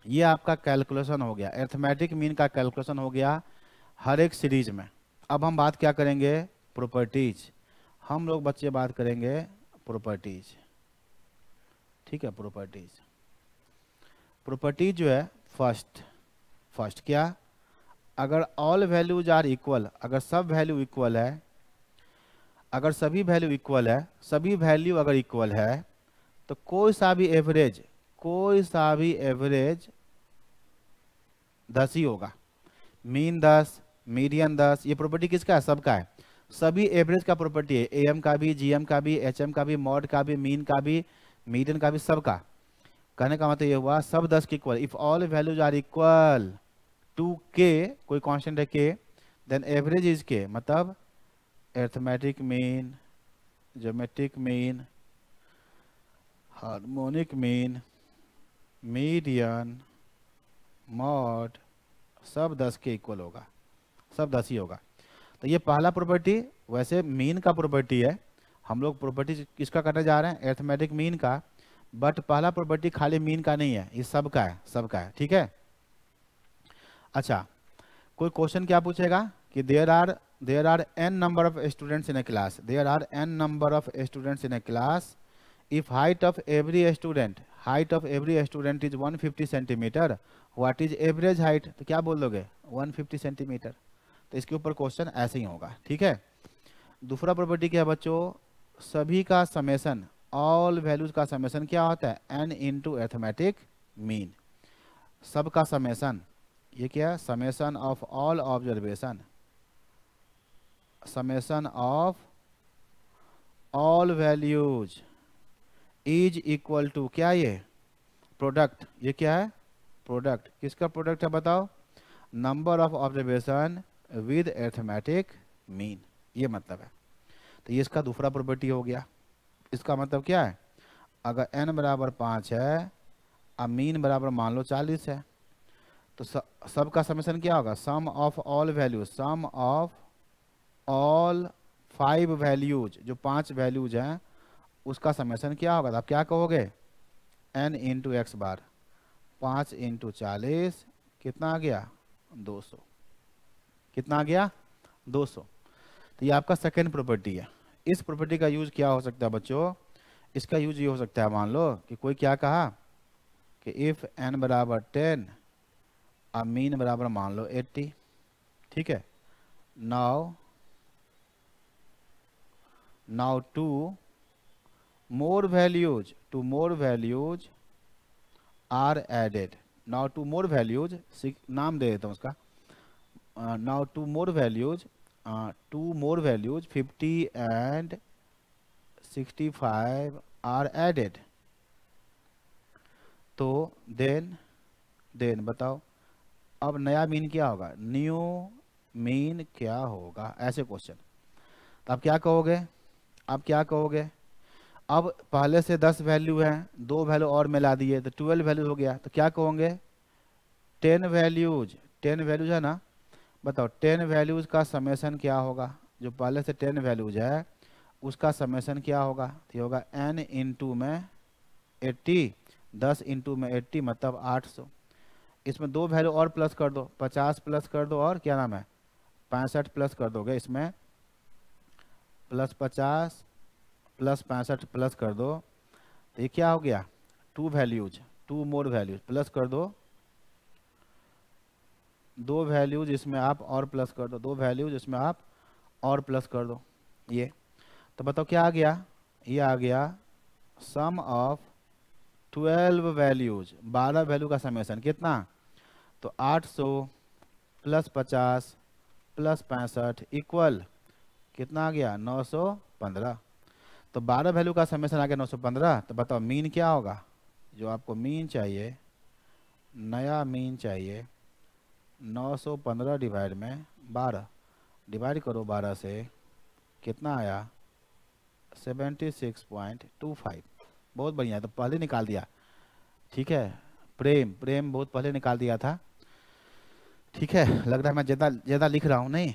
ये आपका कैलकुलेशन हो गया एर्थमेटिक मीन का कैलकुलेशन हो गया हर एक सीरीज में अब हम बात क्या करेंगे प्रॉपर्टीज हम लोग बच्चे बात करेंगे प्रॉपर्टीज ठीक है प्रॉपर्टीज प्रॉपर्टी जो है फर्स्ट फर्स्ट क्या अगर ऑल वैल्यूज आर इक्वल अगर सब वैल्यू इक्वल है अगर सभी वैल्यू इक्वल है सभी वैल्यू अगर इक्वल है तो कोई सा भी एवरेज कोई सा भी एवरेज दस ही होगा मीन दस मीडियन दस ये प्रॉपर्टी किसका है सबका है सभी एवरेज का प्रॉपर्टी है एम का भी जीएम का भी एचएम का भी मॉड का भी मीन का भी मीडियन का भी सबका कहने का मतलब ये हुआ सब दस के equal if all values are equal to के कोई कॉन्स्टेंट है के देन एवरेज इज के मतलब arithmetic mean geometric mean harmonic mean median mode सब दस के इक्वल होगा सब दस ही होगा तो ये पहला प्रॉपर्टी वैसे मीन का प्रॉपर्टी है हम लोग प्रॉपर्टी किसका करने जा रहे हैं एर्थमेटिक मीन का बट पहला प्रॉपर्टी खाली मीन का नहीं है ये सब का है सब का है ठीक है अच्छा कोई क्वेश्चन क्या पूछेगा कि there are there are N number of students in a class there are N number of students in a class if height of every student height of every student is 150 centimetre what is average height तो क्या बोल दोगे 150 centimetre तो इसके ऊपर question ऐसे ही होगा ठीक है दूसरा प्रॉपर्टी क्या है बच्चों सभी का समेसन ऑल वैल्यूज का समेसन क्या होता है n into arithmetic mean सब का समेसन ये क्या है summation of all observation summation of all values is equal to क्या ये प्रोडक्ट ये क्या है प्रोडक्ट किसका प्रोडक्ट है बताओ number of observation with arithmetic mean ये मतलब है तो ये इसका दूसरा प्रॉपर्टी हो गया इसका मतलब क्या है अगर एन बराबर पाँच है और मीन बराबर मान लो चालीस है तो सब का समेसन क्या होगा sum of all values sum of all five values जो पांच वैल्यूज हैं उसका समेसन क्या होगा तो आप क्या कहोगे एन इंटू एक्स बार पाँच इंटू चालीस कितना आ गया दो सौ कितना आ गया 200 तो ये आपका सेकेंड प्रॉपर्टी है इस प्रॉपर्टी का यूज क्या हो सकता है बच्चों इसका यूज ये हो सकता है मान लो कि कोई क्या कहा कि इफ एन बराबर टेन और मीन बराबर मान लो एट्टी ठीक है now now two more values two more values are added now two more values नाम दे देता हूँ उसका now two more values two more values fifty and 50 and 65 are तो देन देन बताओ अब नया मीन क्या होगा न्यू मीन क्या होगा ऐसे क्वेश्चन तो आप क्या कहोगे आप क्या कहोगे अब पहले से दस वैल्यू है दो वैल्यू और मिला दिए तो ट्वेल्व वैल्यू हो गया तो क्या कहोगे टेन वैल्यूज टेन वैल्यूज है ना बताओ टेन वैल्यूज़ का समेसन क्या होगा जो पहले से टेन वैल्यूज है उसका समेसन क्या होगा तो ये होगा एन इंटू में एट्टी दस इंटू में एट्टी मतलब आठ सौ इसमें दो वैल्यू और प्लस कर दो पचास प्लस कर दो और क्या नाम है पैंसठ प्लस कर दोगे इसमें प्लस पचास प्लस पैंसठ प्लस कर दो तो ये क्या हो गया two values two more values plus कर दो दो वैल्यूज इसमें आप और प्लस कर दो दो वैल्यूज इसमें आप और प्लस कर दो ये तो बताओ क्या आ गया ये आ गया सम ऑफ ट्वेल्व वैल्यूज बारह वैल्यू का समेसन कितना तो आठ सौ प्लस पचास प्लस पैंसठ इक्वल कितना आ गया नौ सौ पंद्रह तो बारह वैल्यू का समेसन आ गया नौ सौ पंद्रह तो बताओ मीन क्या होगा जो आपको मीन चाहिए नया मीन चाहिए 915 डिवाइड में 12 डिवाइड करो 12 से कितना आया 76.25 बहुत बढ़िया तो पहले निकाल दिया ठीक है प्रेम प्रेम बहुत पहले निकाल दिया था ठीक है लग रहा है मैं ज़्यादा ज़्यादा लिख रहा हूँ नहीं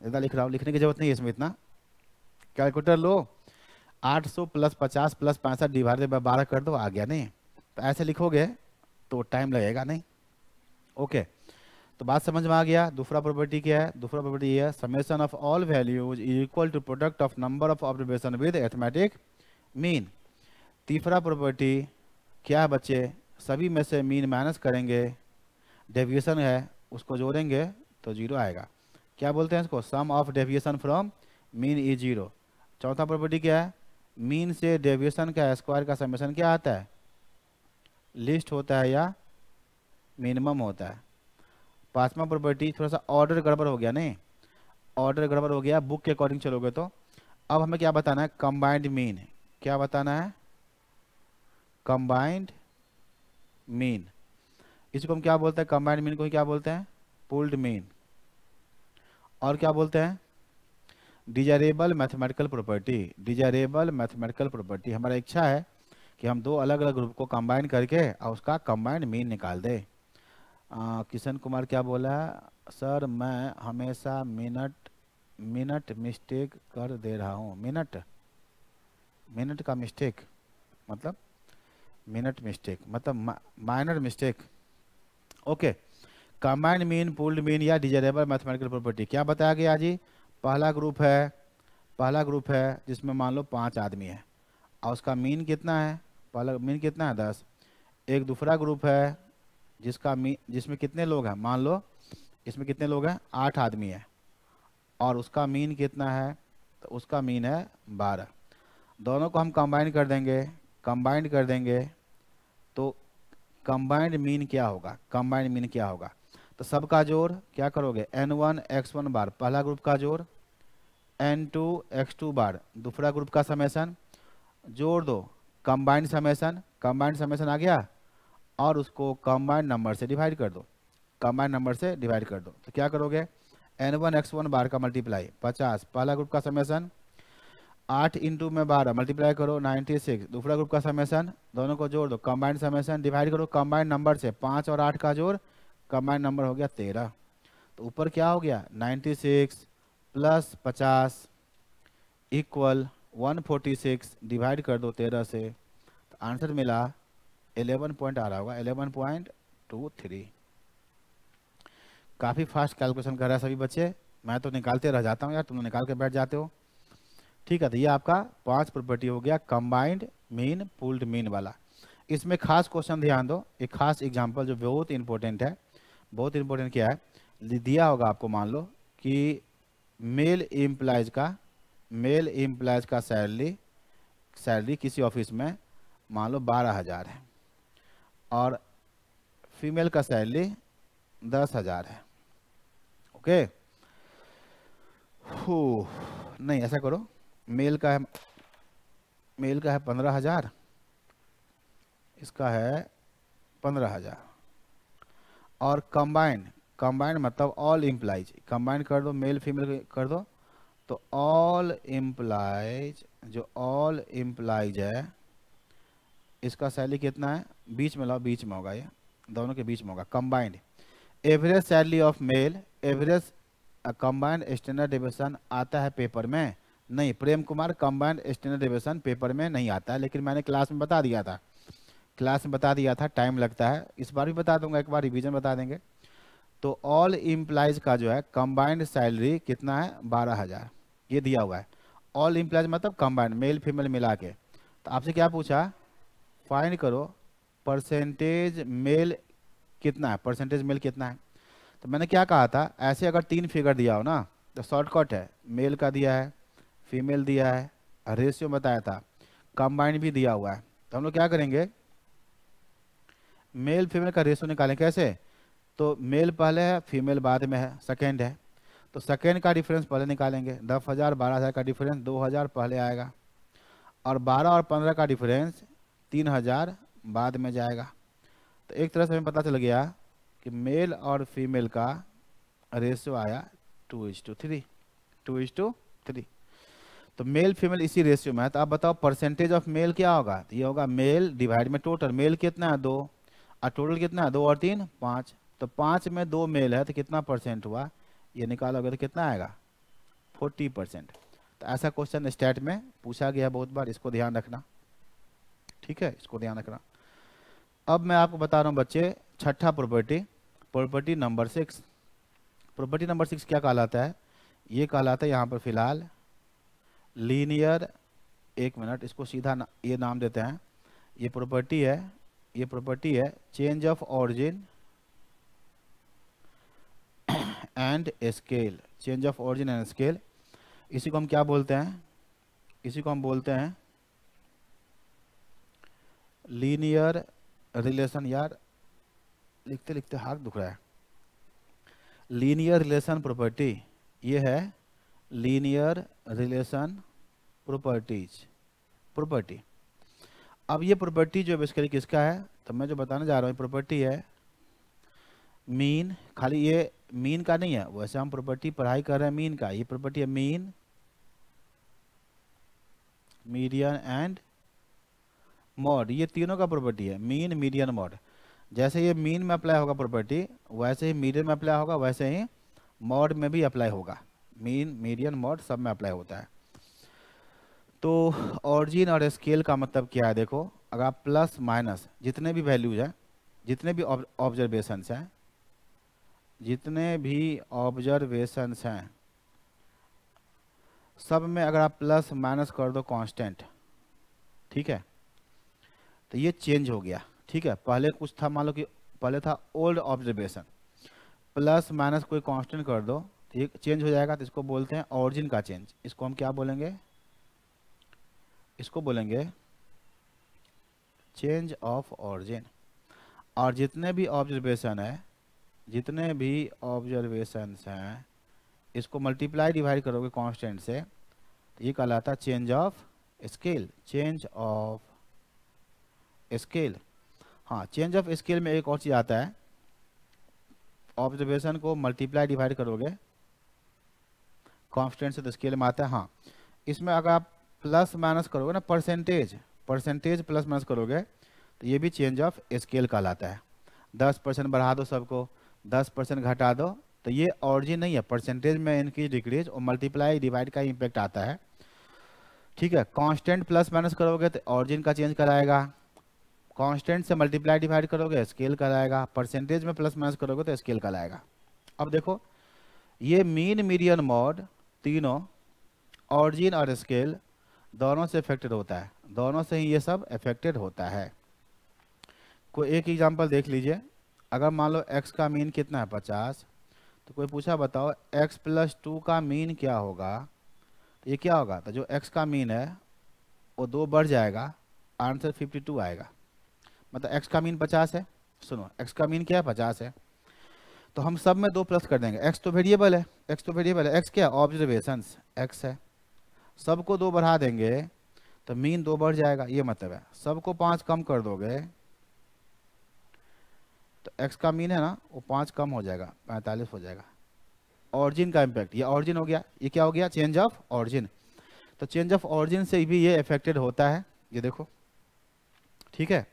ज़्यादा लिख रहा हूँ लिखने की जरूरत नहीं है इसमें इतना कैलकुलेटर लो 800 प्लस 50 प्लस पैंसठ डिवाइड में बारह कर दो आ गया नहीं तो ऐसे लिखोगे तो टाइम लगेगा नहीं ओके तो बात समझ में आ गया दूसरा प्रॉपर्टी क्या है दूसरा प्रॉपर्टी ये है summation of all values equal to product of number of observation with arithmetic mean तीसरा प्रॉपर्टी क्या है बच्चे सभी में से मीन माइनस करेंगे डेविएशन है उसको जोड़ेंगे तो जीरो आएगा क्या बोलते हैं इसको sum of deviation from mean is zero चौथा प्रॉपर्टी क्या है मीन से डेविएशन का स्क्वायर का समेशन क्या आता है लिस्ट होता है या मिनिमम होता है पांचवा प्रॉपर्टी थोड़ा सा ऑर्डर गड़बड़ हो गया नहीं ऑर्डर गड़बड़ हो गया बुक के अकॉर्डिंग चलोगे तो अब हमें क्या बताना है कंबाइंड मीन क्या बताना है कंबाइंड मीन इसको हम क्या बोलते हैं कंबाइंड मीन को क्या बोलते हैं पुल्ड मीन और क्या बोलते हैं desirable mathematical property desirable mathematical property हमारा इच्छा है कि हम दो अलग अलग ग्रुप को कंबाइन करके और उसका कंबाइंड मीन निकाल दें किशन कुमार क्या बोला सर मैं हमेशा मिनट मिनट मिस्टेक कर दे रहा हूँ मिनट मिनट का मिस्टेक मतलब मिनट मिस्टेक मतलब minor mistake okay combined mean pooled mean या डिजायरेबल मैथमेटिकल प्रॉपर्टी क्या बताया गया जी पहला ग्रुप है पहला ग्रुप है जिसमें मान लो पाँच आदमी है और उसका मीन कितना है पहला मीन कितना है दस एक दूसरा ग्रुप है जिसका मी जिसमें कितने लोग हैं मान लो इसमें कितने लोग हैं आठ आदमी है और उसका मीन कितना है तो उसका मीन है बारह दोनों को हम कंबाइन कर देंगे कंबाइंड कर देंगे तो कंबाइंड मीन क्या होगा कंबाइंड मीन क्या होगा तो सबका जोड़ क्या करोगे n one x one bar पहला ग्रुप का जोड़ n two x two bar दूसरा ग्रुप का समेसन जोड़ दो कंबाइंड समेसन कंबाइंड समेसन आ गया और उसको कम्बाइंड नंबर से डिवाइड कर दो कम्बाइंड नंबर से डिवाइड कर दो तो क्या करोगे n one x one bar का मल्टीप्लाई पचास पहला ग्रुप का समेसन आठ इंटू में बारह मल्टीप्लाई करो नाइन्टी सिक्स दूसरा ग्रुप का समेसन दोनों को जोड़ दो कम्बाइंड समेसन डिवाइड करो कम्बाइंड नंबर से पाँच और आठ का जोड़ कम्बाइंड नंबर हो गया तेरह तो ऊपर क्या हो गया नाइन्टी सिक्स प्लस पचास equal one forty six divide कर दो तेरह से तो आंसर मिला 11 पॉइंट आ रहा होगा 11.23 पॉइंट टू थ्री काफ़ी फास्ट कैलकुलेशन कर रहा है सभी बच्चे मैं तो निकालते रह जाता हूँ यार तुम तो निकाल के बैठ जाते हो ठीक है तो ये आपका पांच प्रॉपर्टी हो गया कंबाइंड मीन पुल्ड मीन वाला इसमें खास क्वेश्चन ध्यान दो एक खास एग्जाम्पल जो बहुत इंपॉर्टेंट है बहुत इंपॉर्टेंट क्या है दिया होगा आपको मान लो कि मेल एम्प्लाइज का मेल एम्प्लाइज का सैलरी सैलरी किसी ऑफिस में मान लो बारह हज़ार है और फीमेल का सैलरी दस हजार है ओके हो नहीं ऐसा करो मेल का है मेल का है पंद्रह हजार इसका है पंद्रह हजार और कंबाइन कंबाइंड मतलब ऑल इम्प्लाइज कंबाइन कर दो मेल फीमेल कर दो तो ऑल इम्प्लाइज जो ऑल इम्प्लाइज है इसका सैलरी कितना है बीच में लाओ बीच में होगा ये दोनों के बीच में होगा combined average salary of male average combined standard deviation आता है पेपर में नहीं Prem Kumar combined standard deviation paper में नहीं आता है लेकिन मैंने क्लास में बता दिया था क्लास में बता दिया था टाइम लगता है इस बार भी बता दूंगा एक बार रिविजन बता देंगे तो ऑल इम्प्लाइज का जो है कंबाइंड सैलरी कितना है बारह हज़ार ये दिया हुआ है ऑल इम्प्लाइज मतलब कंबाइंड मेल फीमेल मिला के तो आपसे क्या पूछा फाइंड करो परसेंटेज मेल कितना है परसेंटेज मेल कितना है तो मैंने क्या कहा था ऐसे अगर तीन फिगर दिया हो ना तो शॉर्टकट है मेल का दिया है फीमेल दिया है रेशियो बताया था कंबाइंड भी दिया हुआ है तो हम लोग क्या करेंगे मेल फीमेल का रेशियो निकालें कैसे तो मेल पहले है फीमेल बाद में है सेकेंड है तो सेकेंड का डिफरेंस पहले निकालेंगे दस हज़ार बारह हज़ार का डिफरेंस दो हज़ार पहले आएगा और बारह और पंद्रह का डिफरेंस तीन हजार बाद में जाएगा तो एक तरह से हमें पता चल गया कि मेल और फीमेल का रेशियो आया two is to three two is to three तो मेल फीमेल इसी रेशियो में है तो आप बताओ परसेंटेज ऑफ मेल क्या होगा तो ये होगा मेल डिवाइड में टोटल मेल कितना है दो और टोटल कितना है दो और तीन पाँच तो पाँच में दो मेल है तो कितना परसेंट हुआ ये निकालोगे तो कितना आएगा फोर्टी परसेंट तो ऐसा क्वेश्चन स्टेट में पूछा गया बहुत बार इसको ध्यान रखना ठीक है इसको ध्यान रखना अब मैं आपको बता रहा हूँ बच्चे छठा property property number six property number six क्या कहलाता है ये कहलाता है यहाँ पर फिलहाल लीनियर एक मिनट इसको सीधा ना, ये नाम देते हैं ये प्रॉपर्टी है ये प्रॉपर्टी है change of origin and scale change of origin and scale इसी को हम क्या बोलते हैं इसी को हम बोलते हैं लीनियर रिलेशन यार लिखते लिखते हाथ दुख रहा है लीनियर रिलेशन प्रॉपर्टी ये है लीनियर रिलेशन प्रॉपर्टीज प्रॉपर्टी अब ये प्रॉपर्टी जो बेसिकली किसका है तो मैं जो बताने जा रहा हूँ प्रॉपर्टी है मीन खाली ये मीन का नहीं है वैसे हम प्रॉपर्टी पढ़ाई कर रहे हैं मीन का ये प्रॉपर्टी है मीन मीडियन एंड मॉड ये तीनों का प्रॉपर्टी है मीन मीडियन मॉड जैसे ये मीन में अप्लाई होगा प्रॉपर्टी वैसे ही मीडियन में अप्लाई होगा वैसे ही मॉड में भी अप्लाई होगा मीन मीडियन मॉड सब में अप्लाई होता है तो ऑरिजिन और स्केल का मतलब क्या है देखो अगर आप प्लस माइनस जितने भी वैल्यूज हैं जितने भी ऑब्जर्वेशंस हैं जितने भी ऑब्जर्वेशंस हैं सब में अगर आप प्लस माइनस कर दो कांस्टेंट ठीक है तो ये चेंज हो गया ठीक है पहले कुछ था मान लो कि पहले था ओल्ड ऑब्जर्वेशन प्लस माइनस कोई कांस्टेंट कर दो तो ये चेंज हो जाएगा तो इसको बोलते हैं ऑरिजिन का चेंज इसको हम क्या बोलेंगे इसको बोलेंगे चेंज ऑफ ऑरिजिन और जितने भी ऑब्जर्वेशन है जितने भी ऑब्जर्वेशन हैं इसको मल्टीप्लाई डिवाइड करोगे कॉन्स्टेंट से तो ये कहलाता change of scale change of scale हाँ चेंज ऑफ स्केल में एक और चीज़ आता है ऑब्जर्वेशन को मल्टीप्लाई डिवाइड करोगे कॉन्स्टेंट से तो स्केल में आता है हाँ इसमें अगर आप प्लस माइनस करोगे ना परसेंटेज परसेंटेज प्लस माइनस करोगे तो ये भी चेंज ऑफ स्केल कहलाता है दस परसेंट बढ़ा दो सबको दस परसेंट घटा दो तो ये ऑर्जिन नहीं है परसेंटेज में इनकी डिक्रीज और मल्टीप्लाई डिवाइड का इम्पैक्ट आता है ठीक है कांस्टेंट प्लस माइनस करोगे तो ऑरिजिन का चेंज कराएगा कांस्टेंट से मल्टीप्लाई डिवाइड करोगे स्केल कराएगा परसेंटेज में प्लस माइनस करोगे तो स्केल कराएगा अब देखो ये मीन मीडियन मॉड तीनों ऑरिजिन और स्केल दोनों से इफेक्टेड होता है दोनों से ही ये सब इफेक्टेड होता है कोई एक एग्जांपल देख लीजिए अगर मान लो एक्स का मीन कितना है पचास तो कोई पूछा बताओ एक्स प्लस टू का मीन क्या होगा तो ये क्या होगा तो जो एक्स का मीन है वो दो बढ़ जाएगा आंसर फिफ्टी टू आएगा मतलब एक्स का मीन पचास है सुनो एक्स का मीन क्या है पचास है तो हम सब में दो प्लस कर देंगे एक्स तो वेरिएबल है एक्स तो वेरिएबल है एक्स क्या ऑब्जर्वेशन एक्स है सबको दो बढ़ा देंगे तो मीन दो बढ़ जाएगा ये मतलब है सबको पाँच कम कर दोगे तो एक्स का मीन है ना वो पाँच कम हो जाएगा पैंतालीस हो जाएगा ऑरिजिन का इम्पैक्ट ये ऑरिजिन हो गया ये क्या हो गया चेंज ऑफ ऑरिजिन तो चेंज ऑफ ऑरिजिन से भी ये इफेक्टेड होता है ये देखो ठीक है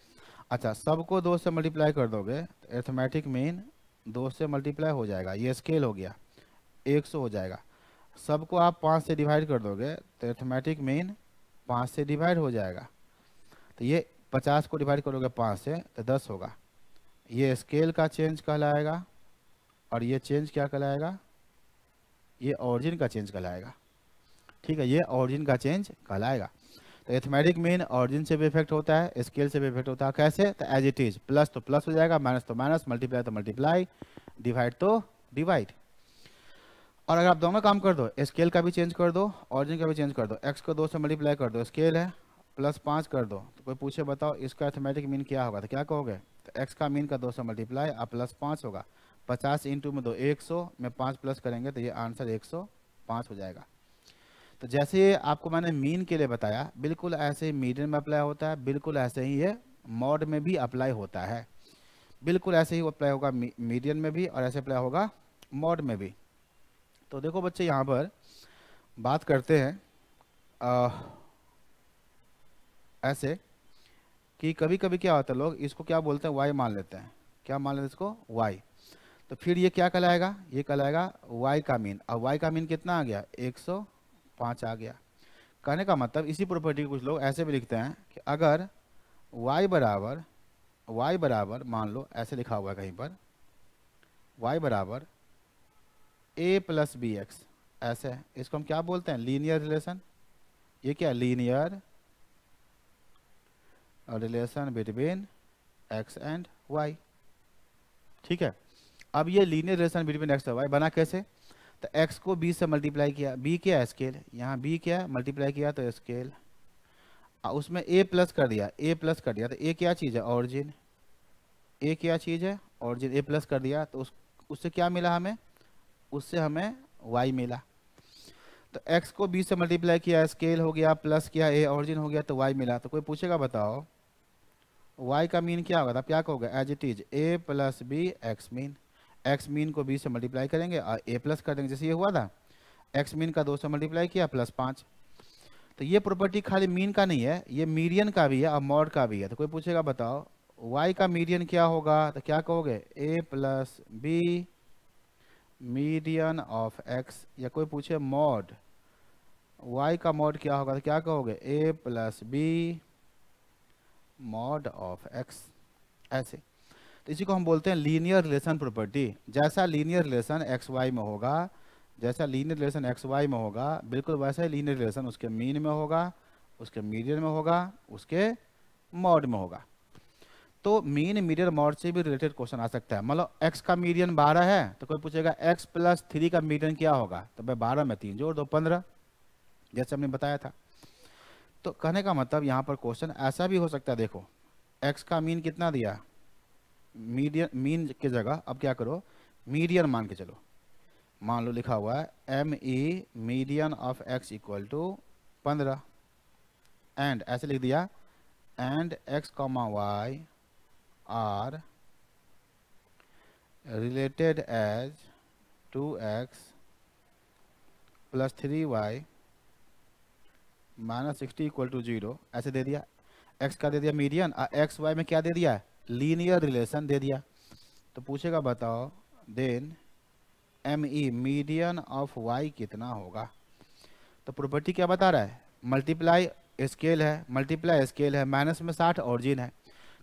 अच्छा सबको दो से मल्टीप्लाई कर दोगे तो एथमेटिक मीन दो से मल्टीप्लाई हो जाएगा ये स्केल हो गया एक सौ हो जाएगा सबको आप पाँच से डिवाइड कर दोगे तो एथमेटिक मीन पाँच से डिवाइड हो जाएगा तो ये पचास को डिवाइड करोगे पाँच से तो दस होगा ये स्केल का चेंज कहलाएगा और ये चेंज क्या कहलाएगा ये ऑरिजिन का चेंज कहलाएगा ठीक है ये ऑरिजिन का चेंज कहलाएगा तो एथमेटिक मीन ऑरिजिन से भी इफेक्ट होता है स्केल से भी इफेक्ट होता है कैसे तो एज इट इज प्लस तो प्लस हो जाएगा माइनस तो माइनस मल्टीप्लाई तो मल्टीप्लाई डिवाइड तो डिवाइड और अगर आप दोनों काम कर दो स्केल का भी चेंज कर दो ऑरिजिन का भी चेंज कर दो एक्स को दो से मल्टीप्लाई कर दो स्केल है प्लस पाँच कर दो तो कोई पूछे बताओ इसका एथमेटिक मीन क्या होगा तो क्या कहोगे तो एक्स का मीन का दो से मल्टीप्लाई और प्लस पाँच होगा पचास इंटू में दो एक सौ में पाँच प्लस करेंगे तो ये आंसर एक सौ पाँच हो जाएगा तो जैसे आपको मैंने मीन के लिए बताया बिल्कुल ऐसे ही मीडियम में अप्लाई होता है बिल्कुल ऐसे ही ये मॉड में भी अप्लाई होता है बिल्कुल ऐसे ही अप्लाई होगा मीडियम में भी और ऐसे अप्लाई होगा मॉड में भी तो देखो बच्चे यहाँ पर बात करते हैं आ, ऐसे कि कभी कभी क्या होता है लोग इसको क्या बोलते हैं वाई मान लेते हैं क्या मान लेते हैं इसको वाई तो फिर ये क्या कहलाएगा ये कहलाएगा वाई का मीन अब वाई का मीन कितना आ गया एक सौ पाँच आ गया कहने का मतलब इसी प्रॉपर्टी को कुछ लोग ऐसे भी लिखते हैं कि अगर y बराबर y बराबर मान लो ऐसे लिखा हुआ है कहीं पर y बराबर ए प्लस बी एक्स ऐसे है इसको हम क्या बोलते हैं लीनियर रिलेशन ये क्या linear relation between x and y ठीक है अब ये linear relation between x and y बना कैसे तो x को b से मल्टीप्लाई किया b क्या है स्केल यहाँ b क्या है मल्टीप्लाई किया तो स्केल उसमें a प्लस कर दिया a प्लस कर दिया तो a क्या चीज़ है ऑरिजिन a क्या चीज़ है ऑरिजिन a प्लस कर दिया तो उस उससे क्या मिला हमें उससे हमें y मिला तो x को b से मल्टीप्लाई किया स्केल हो गया प्लस किया a ऑरिजिन हो गया तो y मिला तो कोई पूछेगा बताओ y का मीन क्या होगा था क्या कहोगे as it is a plus b x mean x mean को बीस से मल्टीप्लाई करेंगे और ए प्लस कर देंगे जैसे ये हुआ था एक्स मीन का दो से मल्टीप्लाई किया प्लस पाँच तो ये प्रॉपर्टी खाली मीन का नहीं है ये मीडियन का भी है और मॉड का भी है तो कोई पूछेगा बताओ वाई का मीडियन क्या होगा तो क्या कहोगे a plus b median of x या कोई पूछे मॉड वाई का मॉड क्या होगा तो क्या कहोगे a plus b mode of x ऐसे तो इसी को हम बोलते हैं लीनियर रिलेशन प्रॉपर्टी जैसा लीनियर रिलेशन एक्स वाई में होगा जैसा लीनियर रिलेशन एक्स वाई में होगा बिल्कुल वैसा ही लीनियर रिलेशन उसके मीन में होगा उसके मीडियन में होगा उसके मॉड में होगा तो मीन मीडियन मॉड से भी रिलेटेड क्वेश्चन आ सकता है मतलब एक्स का मीडियन बारह है तो कोई पूछेगा एक्स प्लस थ्री का मीडियन क्या होगा तो भाई बारह में तीन जोड़ दो पंद्रह जैसे हमने बताया था तो कहने का मतलब यहाँ पर क्वेश्चन ऐसा भी हो सकता है देखो एक्स का मीन कितना दिया मीडियन मीन के जगह अब क्या करो मीडियन मान के चलो मान लो लिखा हुआ है M E median of x equal to पंद्रह एंड ऐसे लिख दिया and x comma y are related as two x plus three y minus sixty equal to zero ऐसे दे दिया एक्स का दे दिया मीडियन और एक्स वाई में क्या दे दिया है लीनियर रिलेशन दे दिया तो पूछेगा बताओ then M E median of y कितना होगा तो प्रॉपर्टी क्या बता रहा है मल्टीप्लाई स्केल है मल्टीप्लाई स्केल है माइनस में साठ ऑरिजिन है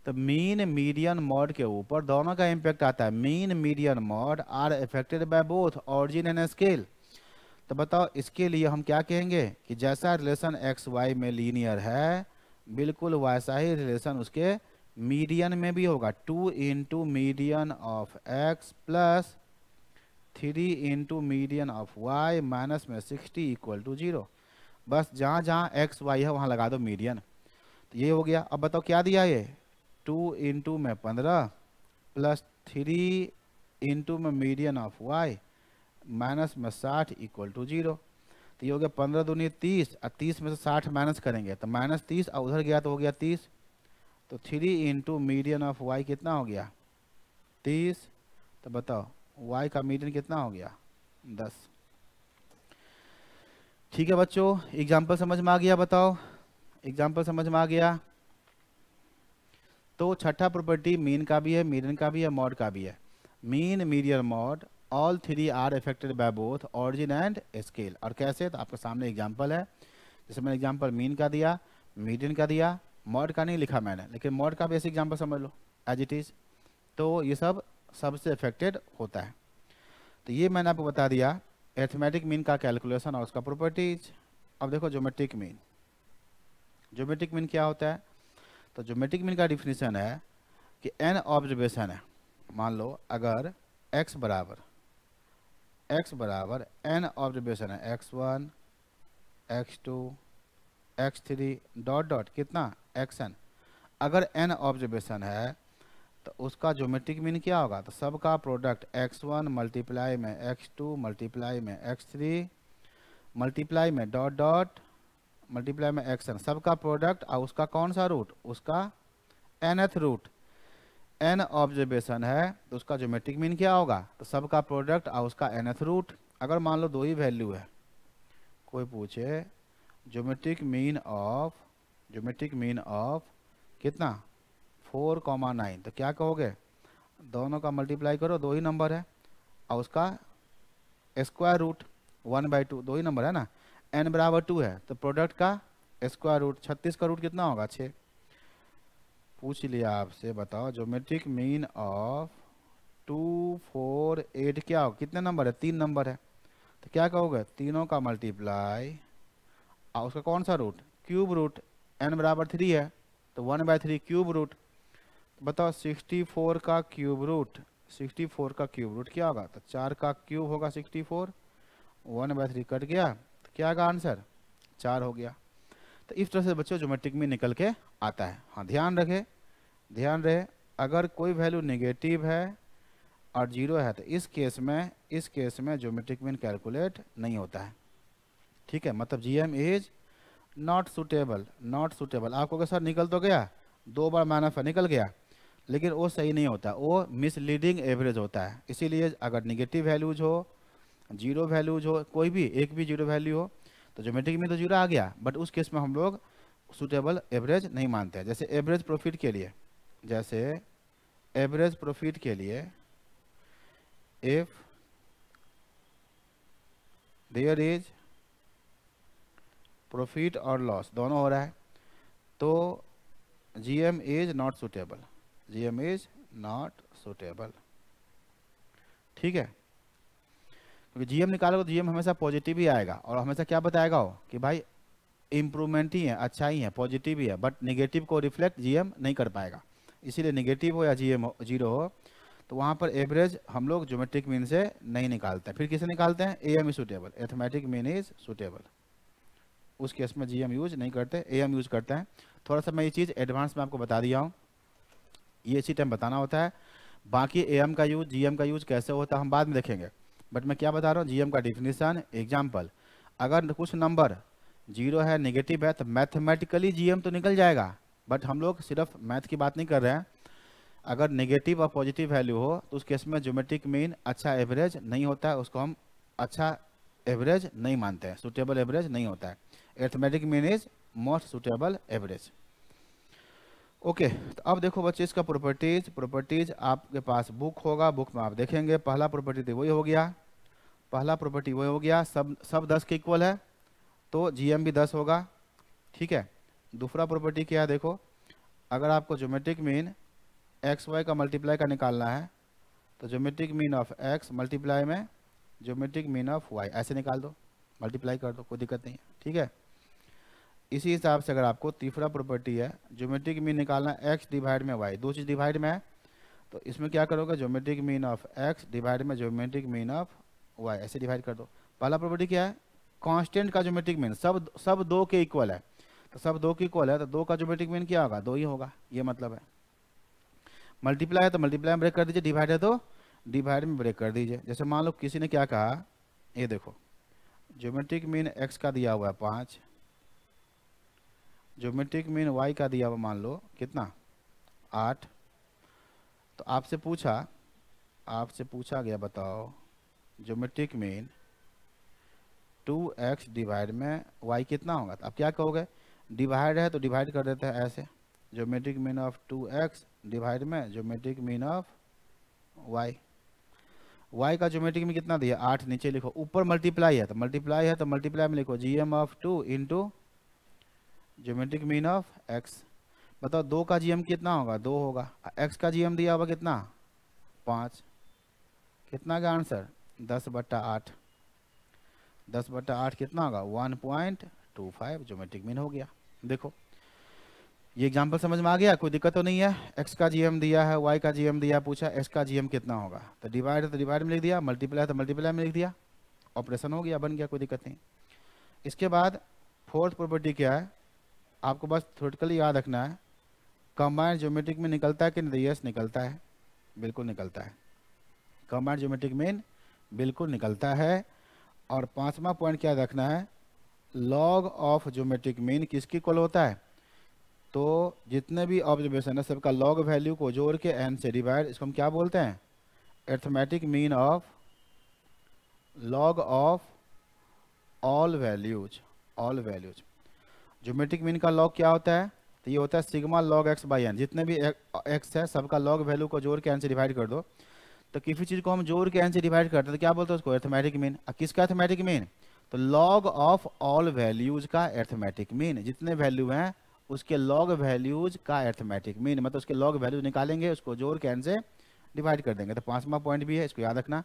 तो मीन मीडियन मॉड के ऊपर दोनों का इम्पैक्ट आता है mean median mode are affected by both origin and scale तो बताओ इसके लिए हम क्या कहेंगे कि जैसा रिलेशन एक्स वाई में लीनियर है बिल्कुल वैसा ही रिलेशन उसके मीडियन में भी होगा two into median of x plus three into median of y minus में सिक्सटी इक्वल टू जीरो बस जहाँ जहाँ एक्स वाई है वहाँ लगा दो मीडियन तो ये हो गया अब बताओ क्या दिया ये टू इंटू में पंद्रह प्लस थ्री इंटू में मीडियन ऑफ वाई माइनस में साठ इक्वल टू जीरो तो ये हो गया पंद्रह दूनी तीस और तीस में से साठ माइनस करेंगे तो माइनस तीस और उधर गया तो हो गया तीस तो three into median of y कितना हो गया तीस तो बताओ वाई का मीडियन कितना हो गया दस ठीक है बच्चों एग्जाम्पल समझ में आ गया बताओ एग्जाम्पल समझ में आ गया तो छठा प्रॉपर्टी मीन का भी है मीडियन का भी है मॉड का भी है mean median mode all three are affected by both origin and scale और कैसे तो आपके सामने एग्जाम्पल है जैसे मैंने एग्जाम्पल मीन का दिया मीडियन का दिया मॉड का नहीं लिखा मैंने लेकिन मॉड का बेसिक एग्जाम्पल समझ लो एज इट इज़ तो ये सब सबसे अफेक्टेड होता है तो ये मैंने आपको बता दिया एथमेटिक मीन का कैलकुलेशन और उसका प्रॉपर्टीज अब देखो जोमेट्रिक मीन जोमेट्रिक मीन क्या होता है तो जोमेट्रिक मीन का डिफिनेशन है कि एन ऑब्जर्वेशन है मान लो अगर एक्स बराबर एक्स बराबर एन ऑब्जर्वेशन है x one x two x three dot dot कितना एक्शन अगर एन ऑब्जर्वेशन है तो उसका ज्योमेट्रिक मीन क्या होगा तो सबका प्रोडक्ट एक्स वन मल्टीप्लाई में एक्स टू मल्टीप्लाई में एक्स थ्री मल्टीप्लाई में डॉट डॉट मल्टीप्लाई में एक्स एक्शन सबका प्रोडक्ट और उसका कौन सा रूट उसका एनथ रूट एन ऑब्जर्वेशन है तो उसका ज्योमेट्रिक मीन क्या होगा तो सबका प्रोडक्ट और उसका एनथ रूट अगर मान लो दो ही वैल्यू है कोई पूछे geometric mean of geometric mean of कितना फोर कॉमा नाइन तो क्या कहोगे दोनों का मल्टीप्लाई करो दो ही नंबर है और उसका square root one by two दो ही नंबर है ना एन बराबर टू है तो प्रोडक्ट का स्क्वायर रूट छत्तीस का रूट कितना होगा छः पूछ लिया आपसे बताओ geometric mean of two four eight क्या हो कितने नंबर है तीन नंबर है तो क्या कहोगे तीनों का मल्टीप्लाई और उसका कौन सा रूट क्यूब रूट एन बराबर थ्री है तो one by three cube root बताओ सिक्सटी फोर का क्यूब रूट सिक्सटी फोर का क्यूब रूट क्या होगा तो चार का क्यूब होगा sixty four one by three cut गया तो क्या होगा आंसर चार हो गया तो इस तरह से बच्चों जोमेट्रिक में निकल के आता है हाँ ध्यान रखे ध्यान रहे अगर कोई वैल्यू नेगेटिव है और जीरो है तो इस केस में इस केस में जोमेट्रिक मीन कैलकुलेट नहीं होता है ठीक है मतलब G M is not suitable not suitable आपको कहा सर निकल तो गया दो बार माइनस पर निकल गया लेकिन वो सही नहीं होता वो मिसलीडिंग एवरेज होता है इसीलिए अगर निगेटिव वैल्यूज हो जीरो वैल्यूज हो कोई भी एक भी जीरो वैल्यू हो तो जोमेट्रिक में तो जीरो आ गया बट उस केस में हम लोग सुटेबल एवरेज नहीं मानते हैं जैसे एवरेज प्रॉफिट के लिए जैसे एवरेज प्रॉफिट के लिए एफ देयर इज प्रॉफिट और लॉस दोनों हो रहा है तो G M is not suitable GM is not suitable ठीक है क्योंकि जीएम एम निकालोगे तो हमेशा पॉजिटिव ही आएगा और हमेशा क्या बताएगा वो कि भाई इम्प्रूवमेंट ही है अच्छा ही है पॉजिटिव ही है बट निगेटिव को रिफ्लेक्ट जीएम नहीं कर पाएगा इसीलिए निगेटिव हो या जीएम हो जीरो हो तो वहाँ पर एवरेज हम लोग जोमेट्रिक मीन से नहीं निकालते हैं फिर किसे निकालते हैं A M is suitable arithmetic mean is suitable उस केस में जी यूज़ नहीं करते ए यूज़ करते हैं थोड़ा सा मैं ये चीज़ एडवांस में आपको बता दिया हूँ ये इसी टाइम बताना होता है बाकी ए का यूज़ जी का यूज़ कैसे होता है हम बाद में देखेंगे बट मैं क्या बता रहा हूँ जी का डिफिनीसन एग्जाम्पल अगर कुछ नंबर जीरो है निगेटिव है तो मैथमेटिकली जी तो निकल जाएगा बट हम लोग सिर्फ मैथ की बात नहीं कर रहे हैं अगर नेगेटिव और पॉजिटिव वैल्यू हो तो उस केस में जोमेट्रिक मीन अच्छा एवरेज नहीं होता है उसको हम अच्छा एवरेज नहीं मानते हैं सुटेबल एवरेज नहीं होता है arithmetic mean is most suitable average okay तो अब देखो बच्चे इसका प्रॉपर्टीज प्रॉपर्टीज आपके पास बुक होगा बुक में आप देखेंगे पहला प्रॉपर्टी तो वही हो गया पहला प्रॉपर्टी वही हो गया सब सब दस के इक्वल है तो जीएम भी दस होगा ठीक है दूसरा प्रॉपर्टी क्या है देखो अगर आपको जोमेट्रिक मीन एक्स वाई का मल्टीप्लाई का निकालना है तो geometric mean of x multiply में जोमेट्रिक मीन ऑफ वाई ऐसे निकाल दो मल्टीप्लाई कर दो कोई दिक्कत नहीं है ठीक है इसी हिसाब से अगर आपको तीसरा प्रॉपर्टी है ज्योमेट्रिक मीन निकालना एक्स डिवाइड में वाई दो चीज़ डिवाइड में है तो इसमें क्या करोगे geometric mean of x divide में ज्योमेट्रिक मीन ऑफ वाई ऐसे डिवाइड कर दो पहला प्रॉपर्टी क्या है कॉन्स्टेंट का ज्योमेट्रिक मीन सब सब दो के इक्वल है तो सब दो के इक्वल है तो दो का ज्योमेट्रिक मीन क्या होगा दो ही होगा ये मतलब है मल्टीप्लाई है तो मल्टीप्लाई में ब्रेक कर दीजिए डिवाइड है तो डिवाइड में ब्रेक कर दीजिए जैसे मान लो किसी ने क्या कहा ये देखो ज्योमेट्रिक मीन एक्स का दिया हुआ है पाँच ज्योमेट्रिक मीन वाई का दिया हुआ मान लो कितना आठ तो आपसे पूछा आपसे पूछा गया बताओ geometric mean two x divide में वाई कितना होगा तो आप क्या कहोगे डिवाइड है तो डिवाइड कर देते हैं ऐसे geometric mean of two x divide में geometric mean of y y का ज्योमेट्रिक में कितना दिया आठ नीचे लिखो ऊपर मल्टीप्लाई है तो मल्टीप्लाई है तो मल्टीप्लाई में लिखो G M of two in two geometric mean of x बताओ दो का जी एम कितना होगा दो होगा एक्स का जी एम दिया होगा कितना पाँच कितना का आंसर दस बट्टा आठ दस बट्टा आठ कितना होगा one point two five geometric mean हो गया देखो ये एग्जाम्पल समझ में आ गया कोई दिक्कत तो नहीं है एक्स का जीएम दिया है वाई का जीएम दिया पूछा एक्स का जीएम कितना होगा तो डिवाइड है तो डिवाइड में लिख दिया मल्टीप्लाई तो मल्टीप्लाई में लिख दिया ऑपरेशन हो गया बन गया कोई दिक्कत नहीं इसके बाद फोर्थ प्रॉपर्टी क्या है आपको बस थोटिकली याद रखना है कंबाइंड ज्योमेट्रिक में निकलता है कि नहीं यस निकलता है बिल्कुल निकलता है कंबाइंड ज्योमेट्रिक मेन बिल्कुल निकलता है और पाँचवा पॉइंट क्या रखना है लॉग ऑफ ज्योमेट्रिक मीन किसकी कॉल होता है तो जितने भी ऑब्जर्वेशन है सबका लॉग वैल्यू को जोड़ के एन से डिवाइड इसको हम क्या बोलते हैं arithmetic mean of log of all values all values geometric mean का लॉग क्या होता है तो ये होता है sigma log x by n जितने भी एक्स है सबका लॉग वैल्यू को जोड़ के एन से डिवाइड कर दो तो किसी चीज़ को हम जोड़ के एन से डिवाइड करते हैं तो क्या बोलते हैं उसको एथमेटिक मीन किसका एथमेटिक मीन तो लॉग ऑफ ऑल वैल्यूज का एथमेटिक मीन जितने वैल्यू हैं उसके लॉग वैल्यूज का एथमेटिक मीन मतलब उसके लॉग वैल्यूज निकालेंगे उसको जोर के एन से डिवाइड कर देंगे तो पांचवा पॉइंट भी है इसको याद रखना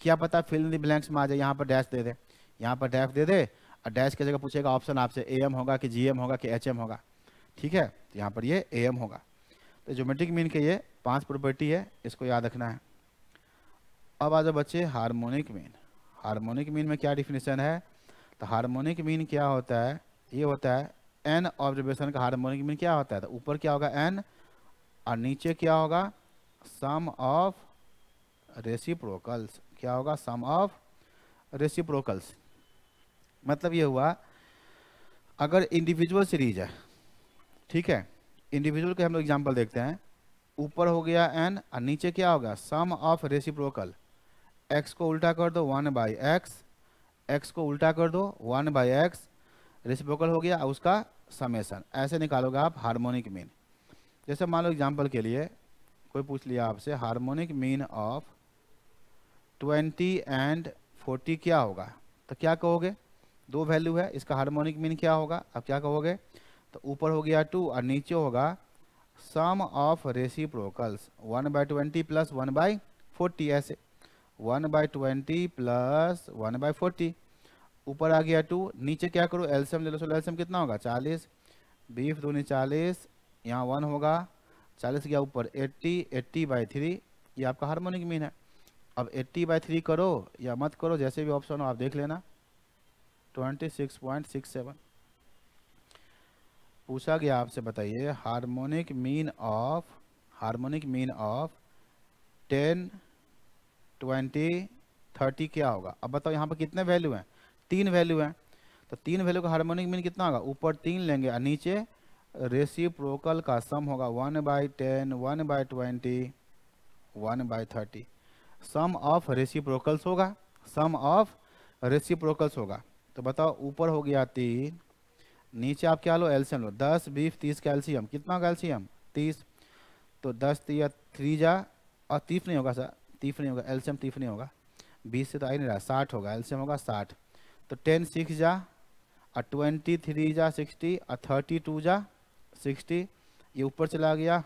क्या पता फिल इन ब्लैंक्स में आ जाए यहाँ पर डैश दे दे यहाँ पर डैश दे दे और डैश की जगह पूछेगा ऑप्शन आपसे ए एम होगा कि जी एम होगा कि एच hm एम होगा ठीक है तो यहाँ पर ये ए एम होगा तो जोमेट्रिक मीन के ये पांच प्रॉपर्टी है इसको याद रखना है अब आ जाओ बच्चे हारमोनिक मीन हारमोनिक मीन में क्या डिफिनेशन है तो हारमोनिक मीन क्या होता है ये होता है एन ऑब्जर्वेशन का हार्मोनिक मीन क्या होता है तो ऊपर क्या होगा एन और नीचे क्या होगा सम ऑफ रेसिप्रोकल्स क्या होगा सम ऑफ रेसिप्रोकल्स मतलब ये हुआ अगर इंडिविजुअल सीरीज है ठीक है इंडिविजुअल के हम लोग एग्जाम्पल देखते हैं ऊपर हो गया एन और नीचे क्या होगा सम ऑफ रेसिप्रोकल एक्स को उल्टा कर दो वन बाई एक्स एक्स को उल्टा कर दो वन बाई एक्स रेसिप्रोकल हो गया उसका समेसन ऐसे निकालोगे आप हार्मोनिक मीन जैसे मान लो एग्जाम्पल के लिए कोई पूछ लिया आपसे harmonic mean of twenty and forty क्या होगा तो क्या कहोगे दो वैल्यू है इसका हार्मोनिक मीन क्या होगा अब क्या कहोगे तो ऊपर हो गया टू और नीचे होगा sum of reciprocals one by twenty plus one by forty ऐसे one by twenty plus one by forty ऊपर आ गया टू नीचे क्या करो एल्सियम ले लो सो एल्सियम कितना होगा चालीस बीफ दूनी चालीस यहाँ वन होगा चालीस गया ऊपर एट्टी एट्टी बाई थ्री ये आपका हारमोनिक मीन है अब एट्टी बाई थ्री करो या मत करो जैसे भी ऑप्शन हो आप देख लेना twenty six point six seven पूछा गया आपसे बताइए harmonic mean of harmonic mean of ten twenty thirty क्या होगा अब बताओ यहाँ पर कितने वैल्यू हैं तीन वैल्यू है तो तीन वैल्यू का हार्मोनिक मीन कितना होगा ऊपर तीन लेंगे और नीचे रेसिप्रोकल का सम होगा one by ten one by twenty one by thirty sum of reciprocals होगा सम ऑफ रेसिप्रोकल्स होगा तो बताओ ऊपर हो गया तीन नीचे आप क्या लो एल्शियम लो दस बीस तीस कैल्शियम कितना कैल्शियम तीस तो दस या थ्री जा और तीफ नहीं होगा सर तीफ नहीं होगा एल्शियम तीफ नहीं होगा बीस से तो आई नहीं रहा साठ होगा एल्शियम होगा साठ तो टेन सिक्स जा और ट्वेंटी थ्री जा सिक्सटी और थर्टी टू जा सिक्सटी ये ऊपर चला गया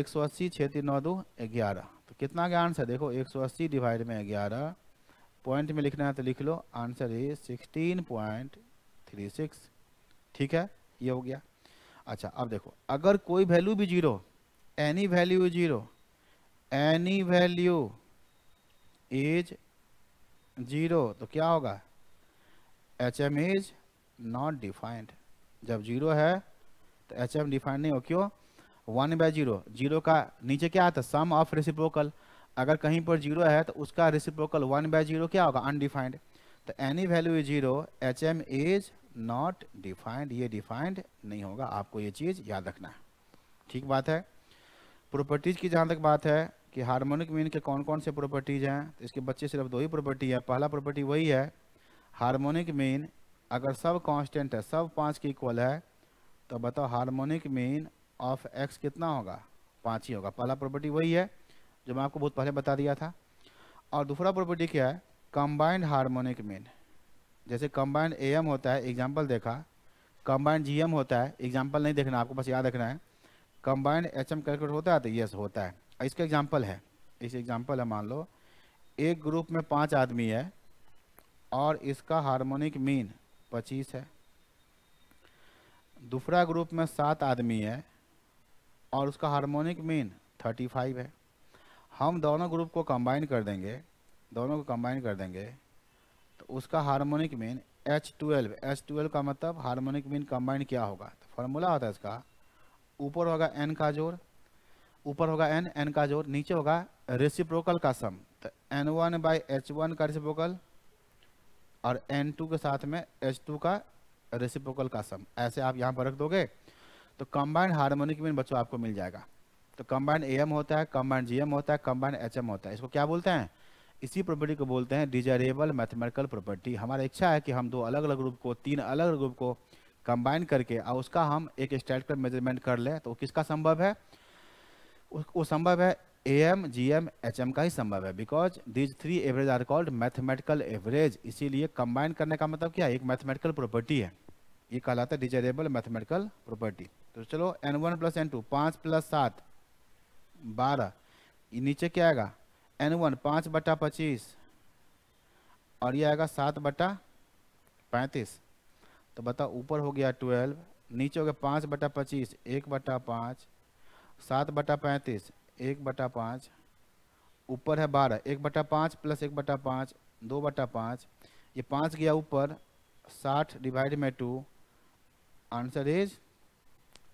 एक सौ अस्सी छः तीन नौ दो ग्यारह तो कितना गया आंसर देखो एक सौ अस्सी डिवाइड में ग्यारह पॉइंट में लिखना है तो लिख लो answer is sixteen point three six ठीक है ये हो गया अच्छा अब देखो अगर कोई वैल्यू भी zero any value zero any value is zero तो क्या होगा H M is not defined जब जीरो है तो एच एम डिफाइंड नहीं हो क्यों वन बाय जीरो जीरो का नीचे क्या आता सम ऑफ रेसिप्रोकल अगर कहीं पर जीरो है तो उसका रेसिप्रोकल वन बाय जीरो क्या होगा अनडिफाइंड तो any value is zero H M is not defined ये डिफाइंड नहीं होगा आपको ये चीज़ याद रखना है ठीक बात है प्रॉपर्टीज़ की जहाँ तक बात है कि हार्मोनिक मीन के कौन कौन से प्रॉपर्टीज़ हैं तो इसके बच्चे सिर्फ दो ही प्रॉपर्टी है पहला प्रॉपर्टी वही है हार्मोनिक मीन अगर सब कांस्टेंट है सब पाँच के इक्वल है तो बताओ हार्मोनिक मीन ऑफ एक्स कितना होगा पाँच ही होगा पहला प्रॉपर्टी वही है जो मैं आपको बहुत पहले बता दिया था और दूसरा प्रॉपर्टी क्या है कंबाइंड हारमोनिक मीन जैसे कंबाइंड ए एम होता है एग्जाम्पल देखा कंबाइंड जी एम होता है एग्जाम्पल नहीं देखना आपको बस याद रखना है कंबाइंड एच एम होता है तो यस होता है इसका एग्जाम्पल है इस एग्जाम्पल है मान लो एक ग्रुप में पाँच आदमी है और इसका हार्मोनिक मीन पच्चीस है दूसरा ग्रुप में सात आदमी है और उसका हार्मोनिक मीन थर्टी फाइव है हम दोनों ग्रुप को कंबाइन कर देंगे दोनों को कंबाइन कर देंगे तो उसका harmonic mean H twelve H twelve का मतलब हार्मोनिक मीन कंबाइन क्या होगा तो फार्मूला होता है इसका ऊपर होगा एन का जोड़ ऊपर होगा एन एन का जोर नीचे होगा रेसिप्रोकल का सम तो n one by H one का रेसिप्रोकल और एन टू के साथ में एच टू का रेसिप्रोकल का सम ऐसे आप यहाँ पर रख दोगे तो कंबाइंड हारमोनिक मीन बच्चों आपको मिल जाएगा तो कंबाइंड एम होता है कंबाइंड जीएम होता है कंबाइंड एच होता है इसको क्या बोलते हैं इसी प्रॉपर्टी को बोलते हैं डिजायरेबल मैथमेटिकल प्रॉपर्टी हमारा इच्छा है कि हम दो अलग अलग ग्रुप को तीन अलग अलग ग्रुप को कंबाइन करके और उसका हम एक स्टैटिकल मेजरमेंट कर ले तो किसका संभव है वो संभव है A M G M H M का ही संभव है because these three average are called mathematical average इसीलिए कंबाइन करने का मतलब क्या है एक मैथमेटिकल प्रॉपर्टी है ये कहलाता है डिजायरेबल मैथमेटिकल प्रॉपर्टी तो चलो n one plus n two पाँच प्लस सात बारह नीचे क्या आएगा एन वन पाँच बटा पच्चीस और ये आएगा सात बटा पैंतीस तो बताओ ऊपर हो गया ट्वेल्व नीचे हो गया पाँच बटा पच्चीस एक बटा पाँच सात बटा पैंतीस एक बटा पाँच ऊपर है बारह एक बटा पाँच प्लस एक बटा पाँच दो बटा पाँच ये पाँच गया ऊपर साठ डिवाइड में two answer is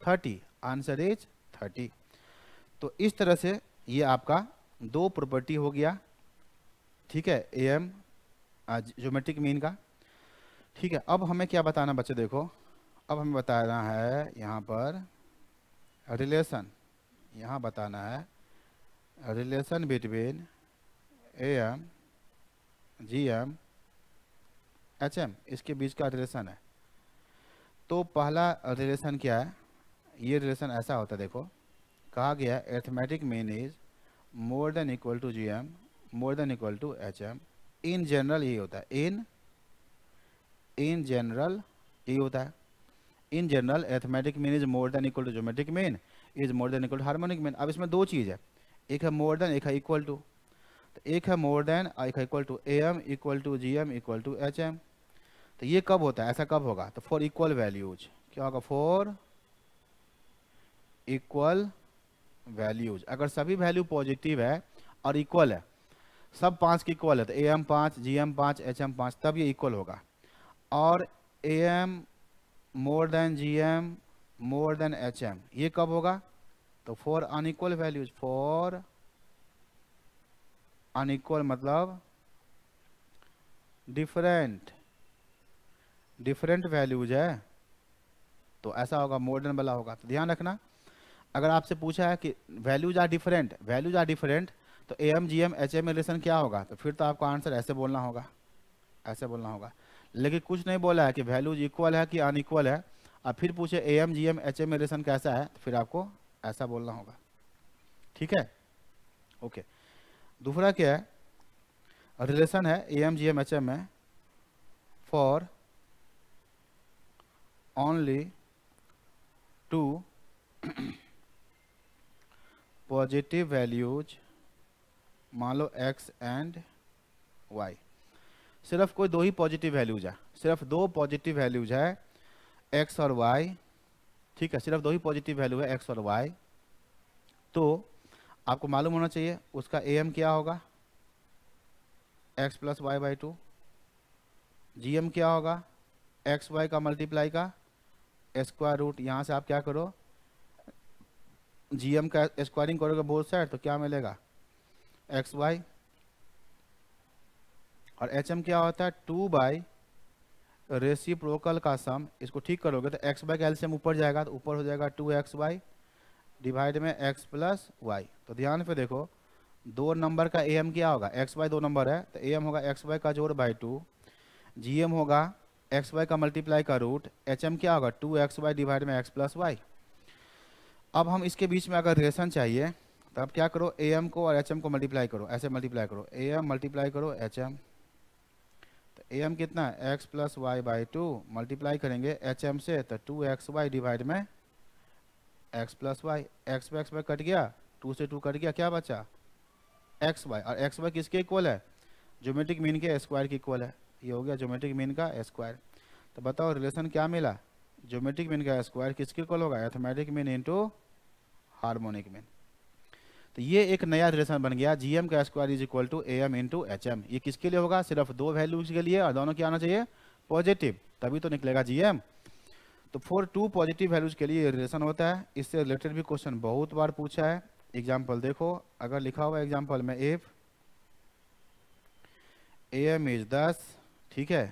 thirty answer is thirty तो इस तरह से ये आपका दो प्रॉपर्टी हो गया ठीक है ए एम जोमेट्रिक मीन का ठीक है अब हमें क्या बताना बच्चे देखो अब हमें बताना है यहाँ पर रिलेशन यहाँ बताना है relation between A M G M H M इसके बीच का रिलेशन है तो पहला रिलेशन क्या है ये रिलेशन ऐसा होता है देखो कहा गया arithmetic mean is more than equal to G M more than equal to H M in general ये होता है इन इन जनरल ये होता है in general arithmetic mean is more than equal to geometric mean is more than equal harmonic mean अब इसमें दो चीज़ है एक है मोर देन एक है इक्वल टू तो एक है मोर देन एक है equal to A M equal to G M equal to H M तो ये कब होता है ऐसा कब होगा तो फॉर इक्वल वैल्यूज क्या होगा फॉर इक्वल वैल्यूज अगर सभी वैल्यू पॉजिटिव है और इक्वल है सब पाँच के इक्वल है तो ए एम पाँच जी एम पाँच एच एम पाँच तब ये इक्वल होगा और A M more than G M more than H M ये कब होगा तो for unequal values for unequal मतलब डिफरेंट डिफरेंट वैल्यूज है तो ऐसा होगा मोर देन वाला होगा तो ध्यान रखना अगर आपसे पूछा है कि values are different values are different तो A M G M H M relation क्या होगा तो फिर तो आपको आंसर ऐसे बोलना होगा ऐसे बोलना होगा लेकिन कुछ नहीं बोला है कि वैल्यूज इक्वल है कि अनइक्वल है अब फिर पूछे A M G M H M relation कैसा है तो फिर आपको ऐसा बोलना होगा ठीक है ओके दूसरा क्या है रिलेशन है A M G M H M में for only two positive values मान लो एक्स एंड वाई सिर्फ कोई दो ही पॉजिटिव वैल्यूज है सिर्फ दो पॉजिटिव वैल्यूज है एक्स और वाई ठीक है सिर्फ दो ही पॉजिटिव वैल्यू है एक्स और वाई तो आपको मालूम होना चाहिए उसका ए एम क्या होगा x plus y by two G M क्या होगा एक्स वाई का मल्टीप्लाई का स्क्वायर रूट यहाँ से आप क्या करो जी एम का स्क्वायरिंग करोगे बहुत साइड तो क्या मिलेगा एक्स वाई और एच एम क्या होता है टू बाई रेसी प्रोकल का सम इसको ठीक करोगे तो एक्स बाई का एल्शियम ऊपर जाएगा तो ऊपर हो जाएगा टू एक्स बाई डिवाइड में एक्स प्लस वाई तो ध्यान पे देखो दो नंबर का ए एम क्या होगा एक्स बाई दो नंबर है तो ए एम होगा एक्स बाई का जोड़ बाई टू जी एम होगा एक्स वाई का मल्टीप्लाई का रूट एच एम क्या होगा टू एक्स वाई डिवाइड में एक्स प्लस वाई अब हम इसके बीच में अगर रिलेशन चाहिए तो अब क्या करो ए एम को और एच एम को मल्टीप्लाई करो ऐसे मल्टीप्लाई करो ए एम मल्टीप्लाई करो एच एम ए एम कितना x plus y by two multiply करेंगे एच एम से तो टू एक्स वाई डिवाइड में x plus y x y x y cut गया टू से टू कट गया क्या बचा एक्स वाई और एक्स वाई किसके इक्वल है ज्योमेट्रिक मीन के स्क्वायर के इक्वल है ये हो गया ज्योमेट्रिक मीन का स्क्वायर तो बताओ रिलेशन क्या मिला ज्योमेट्रिक मीन का स्क्वायर किसके इक्वल होगा arithmetic mean into harmonic mean तो ये एक नया रिलेशन बन गया जी एम का square is equal to A M into H M ये किसके लिए होगा सिर्फ दो वैल्यूज के लिए और दोनों क्या आना चाहिए पॉजिटिव तभी तो निकलेगा जी एम तो फोर टू पॉजिटिव वैल्यूज के लिए रिलेशन होता है इससे रिलेटेड भी क्वेश्चन बहुत बार पूछा है एग्जाम्पल देखो अगर लिखा हुआ एग्जाम्पल में एफ ए एम इज दस ठीक है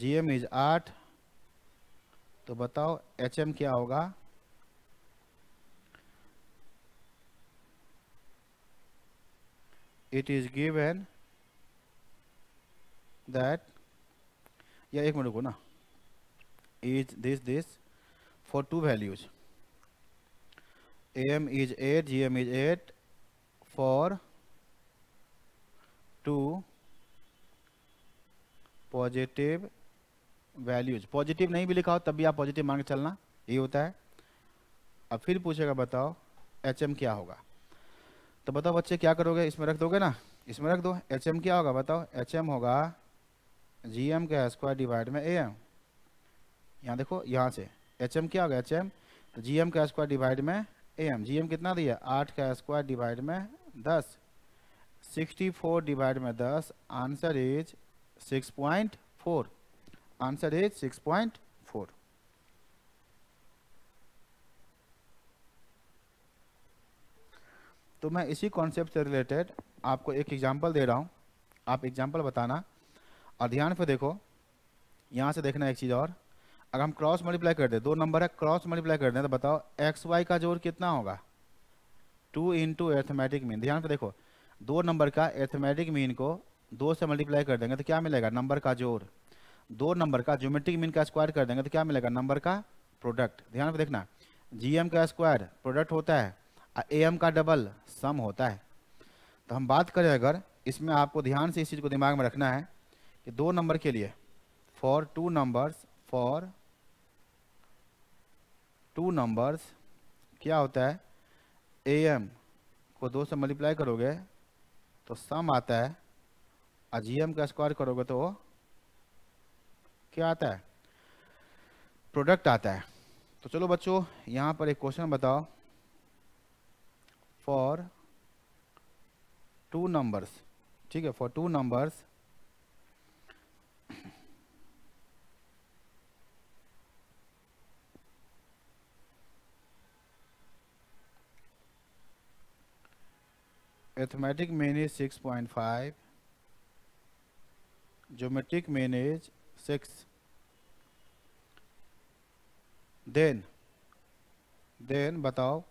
जी एम इज आठ तो बताओ एच एम क्या होगा इट इज गिवेन दैट या एक मिनट को ना is this this for two values M is eight G M is eight for two positive values positive नहीं भी लिखा हो तब भी आप पॉजिटिव मांग चलना ये होता है अब फिर पूछेगा बताओ एच एम क्या होगा तो बताओ बच्चे क्या करोगे इसमें रख दोगे ना इसमें रख दो एच क्या होगा बताओ एच होगा जी एम का स्क्वायर डिवाइड में ए एम यहाँ देखो यहाँ से एच क्या होगा एच तो जी एम का स्क्वायर डिवाइड में ए एम जी एम कितना दिया आठ का स्क्वायर डिवाइड में दस सिक्सटी फोर डिवाइड में दस answer is six point four answer is six point तो मैं इसी कॉन्सेप्ट से रिलेटेड आपको एक एग्जाम्पल दे रहा हूँ आप एग्जाम्पल बताना और ध्यान पर देखो यहाँ से देखना एक चीज़ और अगर हम क्रॉस मल्टीप्लाई कर दें दो नंबर है क्रॉस मल्टीप्लाई कर दें तो बताओ एक्स वाई का जोड़ कितना होगा टू इंटू एथमेटिक मीन ध्यान पर देखो दो नंबर का एथमेटिक मीन को दो से मल्टीप्लाई कर देंगे तो क्या मिलेगा नंबर का जोड़ दो नंबर का ज्योमेट्रिक मीन का स्क्वायर कर देंगे तो क्या मिलेगा नंबर का प्रोडक्ट ध्यान पर देखना जी एम का स्क्वायर प्रोडक्ट होता है ए एम का डबल सम होता है तो हम बात करें अगर इसमें आपको ध्यान से इस चीज़ को दिमाग में रखना है कि दो नंबर के लिए for two numbers for two numbers क्या होता है ए एम को दो से मल्टीप्लाई करोगे तो सम आता है और जी एम का स्क्वायर करोगे तो क्या आता है प्रोडक्ट आता है तो चलो बच्चों यहाँ पर एक क्वेश्चन बताओ फॉर टू नंबर्स ठीक है for two numbers arithmetic mean is six point five geometric mean is six then then बताओ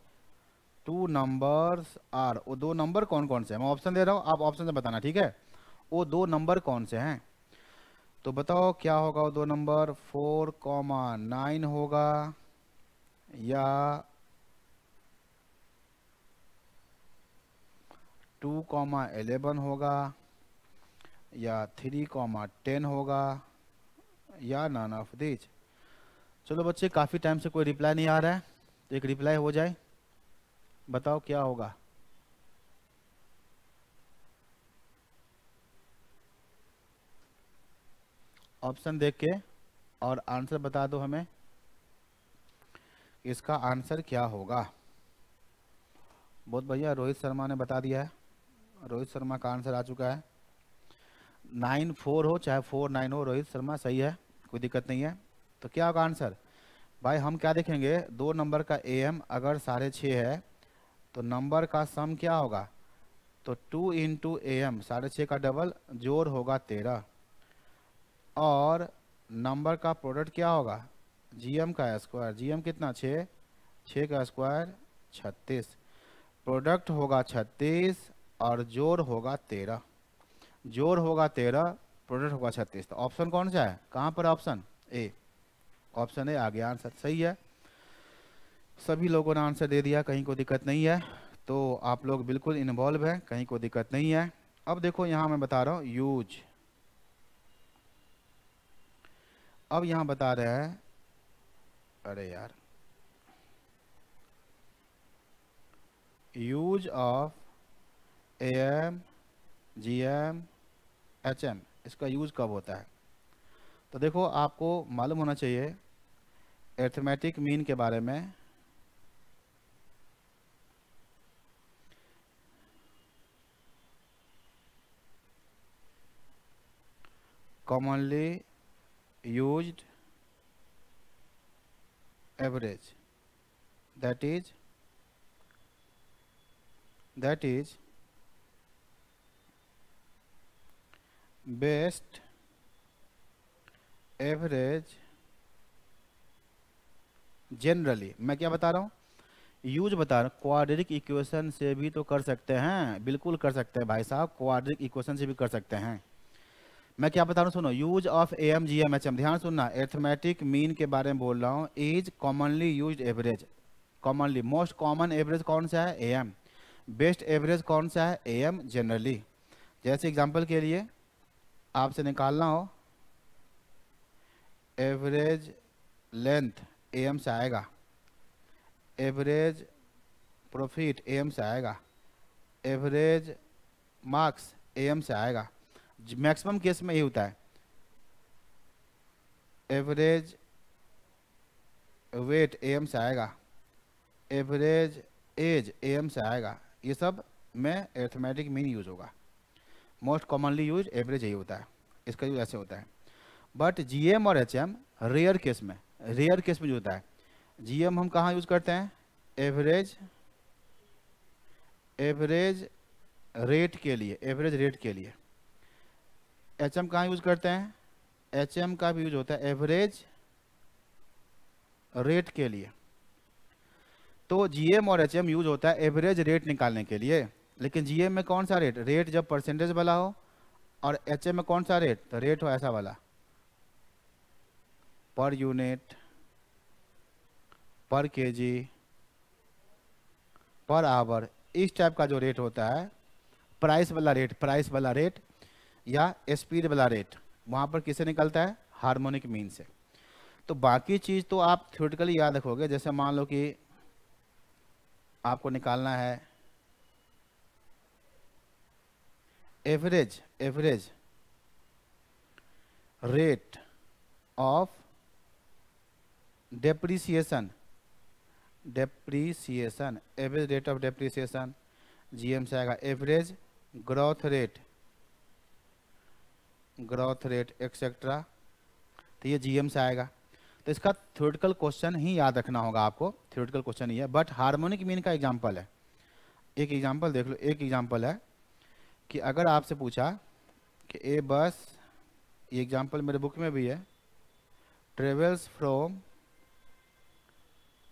टू नंबर्स आर वो दो नंबर कौन कौन से हैं मैं ऑप्शन दे रहा हूँ आप ऑप्शन से बताना ठीक है वो दो नंबर कौन से हैं तो बताओ क्या होगा वो दो नंबर फोर कॉमा नाइन होगा या टू कॉमा एलेवन होगा या थ्री कॉमा टेन होगा या नान ऑफ दीज चलो बच्चे काफ़ी टाइम से कोई रिप्लाई नहीं आ रहा है तो एक रिप्लाई हो जाए बताओ क्या होगा ऑप्शन देख के और आंसर बता दो हमें इसका आंसर क्या होगा बहुत बढ़िया रोहित शर्मा ने बता दिया है रोहित शर्मा का आंसर आ चुका है नाइन फोर हो चाहे फोर नाइन हो रोहित शर्मा सही है कोई दिक्कत नहीं है तो क्या होगा आंसर भाई हम क्या देखेंगे दो नंबर का ए एम अगर साढ़े छः है तो नंबर का सम क्या होगा तो टू इंटू ए एम साढ़े छः का डबल जोड़ होगा तेरह और नंबर का प्रोडक्ट क्या होगा जी एम का स्क्वायर जी एम कितना छः छः का स्क्वायर छत्तीस प्रोडक्ट होगा छत्तीस और जोड़ होगा तेरह जोड़ होगा तेरह प्रोडक्ट होगा छत्तीस तो ऑप्शन कौन सा है कहाँ पर ऑप्शन ए ऑप्शन ए आ गया आंसर सही है सभी लोगों ने आंसर दे दिया कहीं को दिक्कत नहीं है तो आप लोग बिल्कुल इन्वॉल्व हैं कहीं को दिक्कत नहीं है अब देखो यहाँ मैं बता रहा हूँ यूज अब यहाँ बता रहे हैं अरे यार use of A M G M H M इसका यूज कब होता है तो देखो आपको मालूम होना चाहिए एथमेटिक मीन के बारे में commonly used average that is that is best average generally मैं क्या बता रहा हूँ यूज बता रहा हूँ क्वाड्रिक इक्वेशन से भी तो कर सकते हैं बिल्कुल कर सकते हैं भाई साहब क्वाड्रिक इक्वेशन से भी कर सकते हैं मैं क्या बता रहा हूँ सुनो use of A M G M H M ध्यान सुनना एथमेटिक मीन के बारे में बोल रहा हूँ is commonly use average commonly most common average कौन सा है ए एम बेस्ट एवरेज कौन सा है ए एम जनरली जैसे एग्जाम्पल के लिए आपसे निकालना हो एवरेज लेंथ ए एम से आएगा एवरेज प्रॉफिट ए एम से आएगा एवरेज मार्क्स ए एम से आएगा मैक्सिमम केस में यही होता है एवरेज वेट एम से आएगा एवरेज एज एम से आएगा ये सब में एथमेटिक मीन यूज होगा मोस्ट कॉमनली यूज एवरेज यही होता है इसका यूज ऐसे होता है बट जी एम और एच एम रेयर केस में रेयर केस में जो होता है जी एम हम कहाँ यूज़ करते हैं एवरेज एवरेज रेट के लिए एवरेज रेट के लिए एच एम कहाँ यूज करते हैं एच एम का भी यूज होता है एवरेज रेट के लिए तो जीएम और एच एम यूज होता है एवरेज रेट निकालने के लिए लेकिन जीएम में कौन सा रेट रेट जब परसेंटेज वाला हो और एच एम में कौन सा रेट तो रेट हो ऐसा वाला पर यूनिट पर के जी पर आवर इस टाइप का जो रेट होता है प्राइस वाला रेट प्राइस वाला रेट या स्पीड वाला रेट वहाँ पर किसे निकलता है हार्मोनिक मीन से तो बाकी चीज़ तो आप थ्योरेटिकली याद रखोगे जैसे मान लो कि आपको निकालना है average average rate of depreciation depreciation average rate of depreciation G M से आएगा average growth rate growth rate etcetera तो ये जीएम से आएगा तो इसका थ्योरेटिकल क्वेश्चन ही याद रखना होगा आपको थ्योरेटिकल क्वेश्चन ही है बट हार्मोनिक मीन का एग्जाम्पल है एक एग्जाम्पल देख लो एक एग्जाम्पल है कि अगर आपसे पूछा कि ए बस ये एग्जाम्पल मेरे बुक में भी है travels from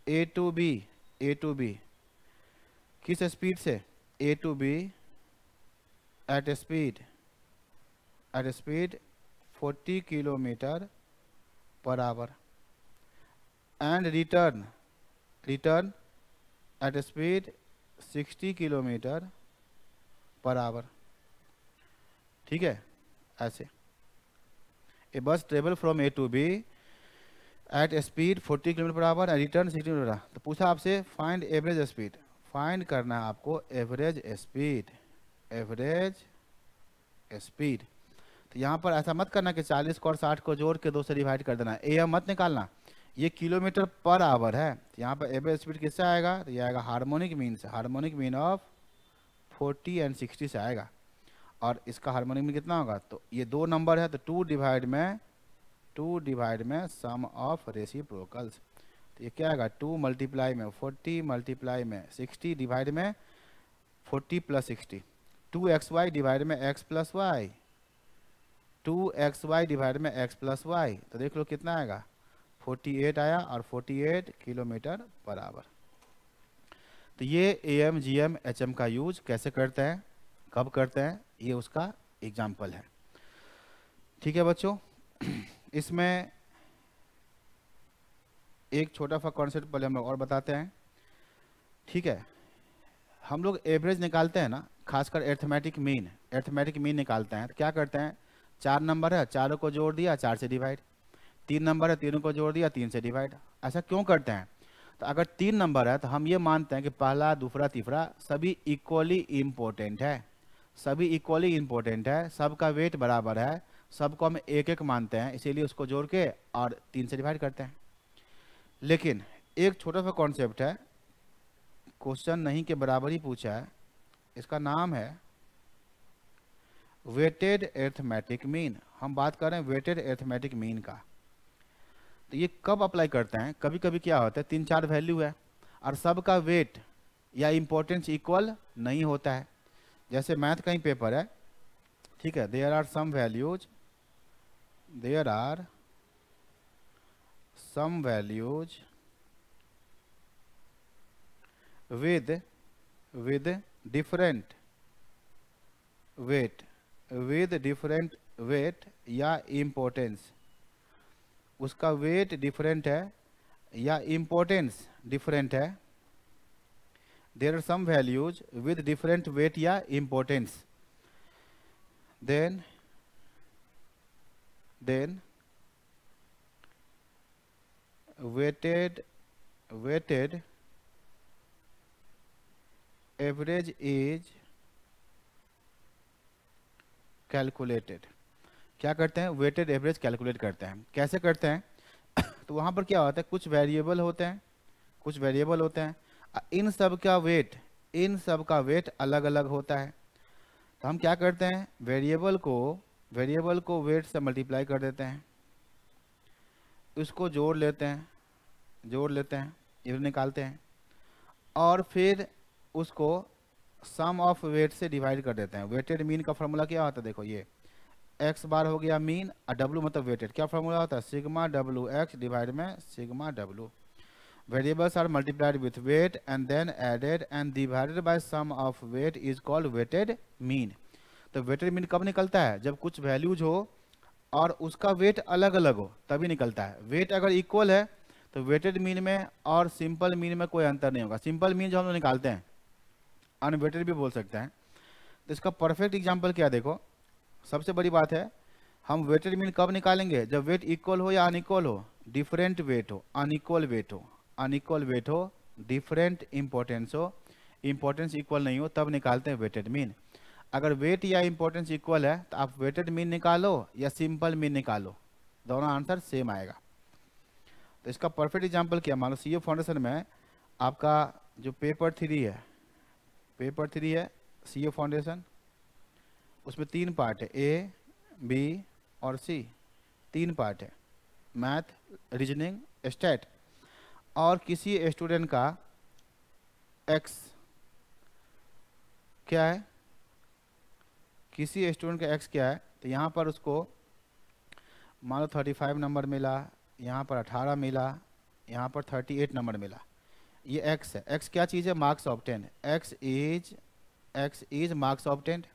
A to B A to B किस स्पीड से A to B at speed at speed 40 kilometre per hour and return return at speed 60 kilometre per hour ठीक है ऐसे a bus travel from A to B at speed 40 kilometre per hour and return 60 kilometre तो पूछा आपसे find average speed find करना है आपको average speed average speed यहाँ पर ऐसा मत करना कि 40 को और 60 को जोड़ के दो से डिवाइड कर देना एम मत निकालना ये किलोमीटर पर आवर है यहाँ पर एवरेज स्पीड किससे आएगा तो ये आएगा हार्मोनिक मीन से हार्मोनिक मीन ऑफ 40 एंड 60 से आएगा और इसका हार्मोनिक मीन कितना होगा तो ये दो नंबर है तो टू डिवाइड में टू डिवाइड में सम ऑफ रेसी प्रोकल्स तो ये क्या आएगा टू मल्टीप्लाई में फोर्टी मल्टीप्लाई में सिक्सटी डिवाइड में forty plus sixty two x y divide में x plus y two x y divide में एक्स प्लस वाई तो देख लो कितना आएगा 48 आया और 48 किलोमीटर पर आवर तो ये A M G M H M का यूज कैसे करते हैं कब करते हैं ये उसका एग्जाम्पल है ठीक है बच्चों इसमें एक छोटा सा कॉन्सेप्ट पहले हम लोग और बताते हैं ठीक है हम लोग एवरेज निकालते हैं ना खासकर एर्थमेटिक मीन एर्थमेटिक मीन निकालते हैं तो क्या करते हैं चार नंबर है चारों को जोड़ दिया चार से डिवाइड तीन नंबर है तीनों को जोड़ दिया तीन से डिवाइड ऐसा क्यों करते हैं तो अगर तीन नंबर है तो हम ये मानते हैं कि पहला दूसरा तीसरा सभी इक्वली इम्पोर्टेंट है सभी इक्वली इम्पोर्टेंट है सबका वेट बराबर है सबको हम एक एक मानते हैं इसीलिए उसको जोड़ के और तीन से डिवाइड करते हैं लेकिन एक छोटा सा कॉन्सेप्ट है क्वेश्चन नहीं के बराबर ही पूछा है इसका नाम है वेटेड एर्थमेटिक मीन हम बात कर रहे हैं वेटेड एर्थमेटिक मीन का तो ये कब अप्लाई करते हैं कभी कभी क्या होता है तीन चार वैल्यू है और सबका वेट या इम्पोर्टेंस इक्वल नहीं होता है जैसे मैथ का ही पेपर है ठीक है there are some values there are some values with with different weight with different weight या इम्पोर्टेंस उसका वेट डिफरेंट है या इम्पोर्टेंस डिफरेंट है there are some values with different weight या importance then then weighted weighted average is calculated क्या करते हैं weighted average calculate करते हैं कैसे करते हैं तो वहाँ पर क्या होता है कुछ वेरिएबल होते हैं कुछ वेरिएबल होते हैं इन सब का वेट इन सब का वेट अलग अलग होता है तो हम क्या करते हैं वेरिएबल को वेरिएबल को वेट से मल्टीप्लाई कर देते हैं उसको जोड़ लेते हैं जोड़ लेते हैं इधर निकालते हैं और फिर उसको सम ऑफ वेट से डिवाइड कर देते हैं वेटेड मीन का फॉर्मूला क्या होता है देखो ये एक्स बार हो गया मीन और डब्लू मतलब वेटेड क्या फॉर्मूला होता है सिग्मा डब्लू एक्स डिवाइड में sigma W variables are multiplied with weight and then added and divided by sum of weight is called weighted mean तो वेटेड मीन कब निकलता है जब कुछ वैल्यूज हो और उसका वेट अलग अलग हो तभी निकलता है वेट अगर इक्वल है तो वेटेड मीन में और सिंपल मीन में कोई अंतर नहीं होगा सिंपल मीन जो हम लोग निकालते हैं अनवेटेड भी बोल सकते हैं तो इसका परफेक्ट एग्जाम्पल क्या देखो सबसे बड़ी बात है हम वेटेड मीन कब निकालेंगे जब वेट इक्वल हो या अनइक्वल हो डिफरेंट वेट हो अनइक्वल वेट हो अनइक्वल वेट हो डिफरेंट इंपॉर्टेंस हो इम्पोर्टेंस इक्वल नहीं हो तब निकालते हैं वेटेड मीन अगर वेट या इम्पोर्टेंस इक्वल है तो आप वेटेड मीन निकालो या सिंपल मीन निकालो दोनों आंसर सेम आएगा तो इसका परफेक्ट एग्जाम्पल क्या मान लो सी फाउंडेशन में आपका जो पेपर थ्री है पेपर थ्री है सी फाउंडेशन उसमें तीन पार्ट है ए बी और सी तीन पार्ट है मैथ रीजनिंग स्टेट और किसी स्टूडेंट का एक्स क्या है किसी स्टूडेंट का एक्स क्या है तो यहाँ पर उसको मान लो थर्टी फाइव नंबर मिला यहाँ पर अठारह मिला यहाँ पर थर्टी एट नंबर मिला ये एक्स है एक्स क्या चीज़ है marks obtained X is X is marks obtained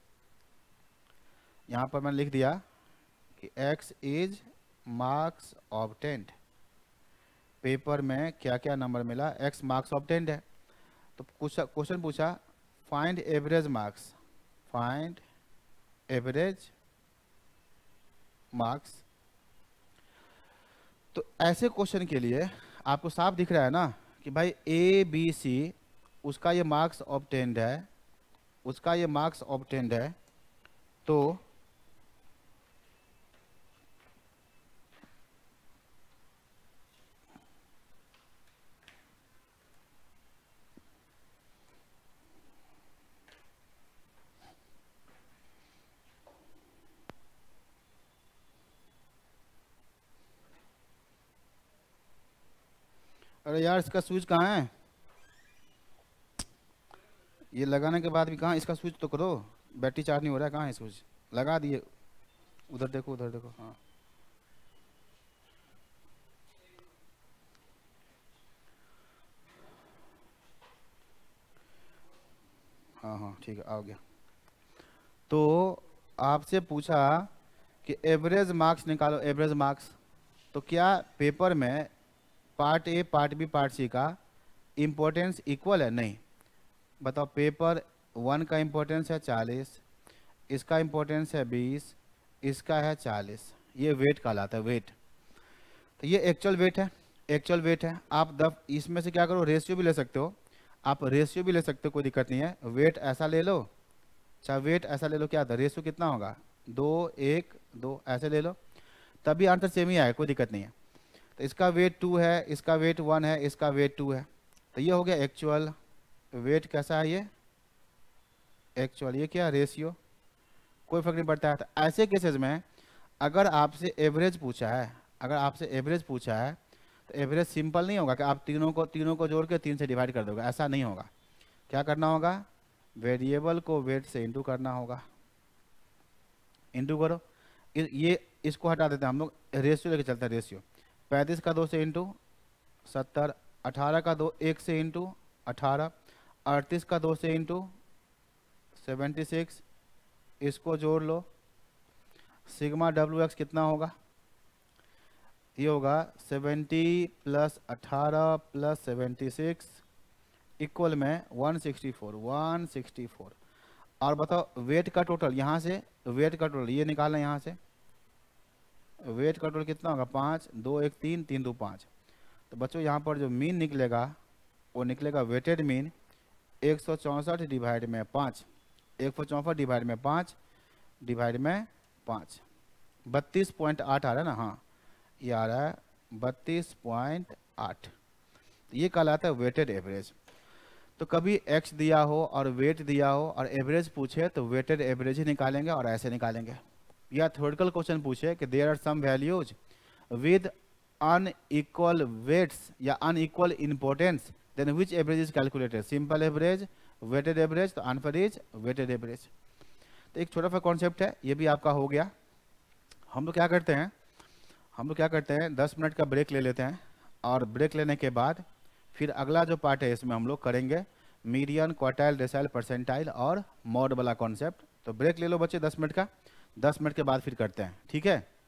यहां पर मैंने लिख दिया कि x is marks obtained paper में क्या क्या नंबर मिला एक्स मार्क्स ऑप्टेंड है तो क्वेश्चन पूछा find average marks find average marks तो ऐसे क्वेश्चन के लिए आपको साफ दिख रहा है ना कि भाई ए बी सी उसका ये मार्क्स ऑप्टेंड है उसका ये मार्क्स ऑप्टेंड है तो अरे यार इसका स्विच कहाँ है ये लगाने के बाद भी कहाँ इसका स्विच तो करो बैटरी चार्ज नहीं हो रहा है कहाँ है स्विच लगा दिए उधर देखो उधर देखो हाँ हाँ हाँ ठीक है आ गया तो आपसे पूछा कि एवरेज मार्क्स निकालो एवरेज मार्क्स तो क्या पेपर में part A part B part C का इम्पोर्टेंस इक्वल है नहीं बताओ पेपर वन का इम्पोर्टेंस है चालीस इसका इम्पोर्टेंस है बीस इसका है चालीस ये वेट कहलाता है वेट तो ये एक्चुअल वेट है एक्चुअल वेट है आप दफ इसमें से क्या करो रेशियो भी ले सकते हो आप रेशियो भी ले सकते हो कोई दिक्कत नहीं है वेट ऐसा ले लो चाहे वेट ऐसा ले लो क्या था रेशियो कितना होगा दो एक दो ऐसे ले लो तभी आंसर सेम ही आएगा कोई दिक्कत नहीं है तो इसका वेट टू है इसका वेट वन है इसका वेट टू है तो ये हो गया एक्चुअल वेट कैसा है ये एक्चुअल ये क्या रेशियो कोई फर्क नहीं पड़ता है तो ऐसे केसेस में अगर आपसे एवरेज पूछा है अगर आपसे एवरेज पूछा है तो एवरेज सिंपल नहीं होगा कि आप तीनों को तीनों को जोड़ के तीन से डिवाइड कर दोगे ऐसा नहीं होगा क्या करना होगा वेरिएबल को वेट से इंटू करना होगा इंटू करो ये इसको हटा देते हैं हम लोग रेशियो लेके चलते हैं रेशियो पैंतीस का दो से इंटू सत्तर अठारह का दो एक से इंटू अठारह अड़तीस का दो से इंटू सेवेंटी सिक्स इसको जोड़ लो सिग्मा डब्ल्यू एक्स कितना होगा ये होगा सेवेंटी प्लस अठारह प्लस सेवेंटी सिक्स इक्वल में one sixty four one sixty four और बताओ वेट का टोटल यहाँ से वेट का टोटल ये निकालना यहाँ से वेट का टोटल कितना होगा पाँच दो एक तीन तीन दो पाँच तो बच्चों यहाँ पर जो मीन निकलेगा वो निकलेगा वेटेड मीन एक सौ चौंसठ डिवाइड में पाँच एक सौ चौंसठ डिवाइड में पाँच डिवाइड में पाँच बत्तीस पॉइंट आठ आ रहा है ना हाँ ये आ रहा है बत्तीस पॉइंट आठ तो ये कहलाता है वेटेड एवरेज तो कभी एक्स दिया हो और वेट दिया हो और एवरेज पूछे तो वेटेड एवरेज ही निकालेंगे और ऐसे निकालेंगे या थर्डकल क्वेश्चन पूछे कि there are some values with unequal weights या unequal importance then which average is calculated simple average weighted average तो answer इज वेटेड एवरेज तो एक छोटा सा कॉन्सेप्ट है ये भी आपका हो गया हम लोग क्या करते हैं हम लोग क्या करते हैं दस मिनट का ब्रेक ले लेते हैं और ब्रेक लेने के बाद फिर अगला जो पार्ट है इसमें हम लोग करेंगे मीडियन क्वार्टाइल डेसाइल परसेंटाइल और मॉड वाला कॉन्सेप्ट तो ब्रेक ले लो बच्चे दस मिनट का दस मिनट के बाद फिर करते हैं ठीक है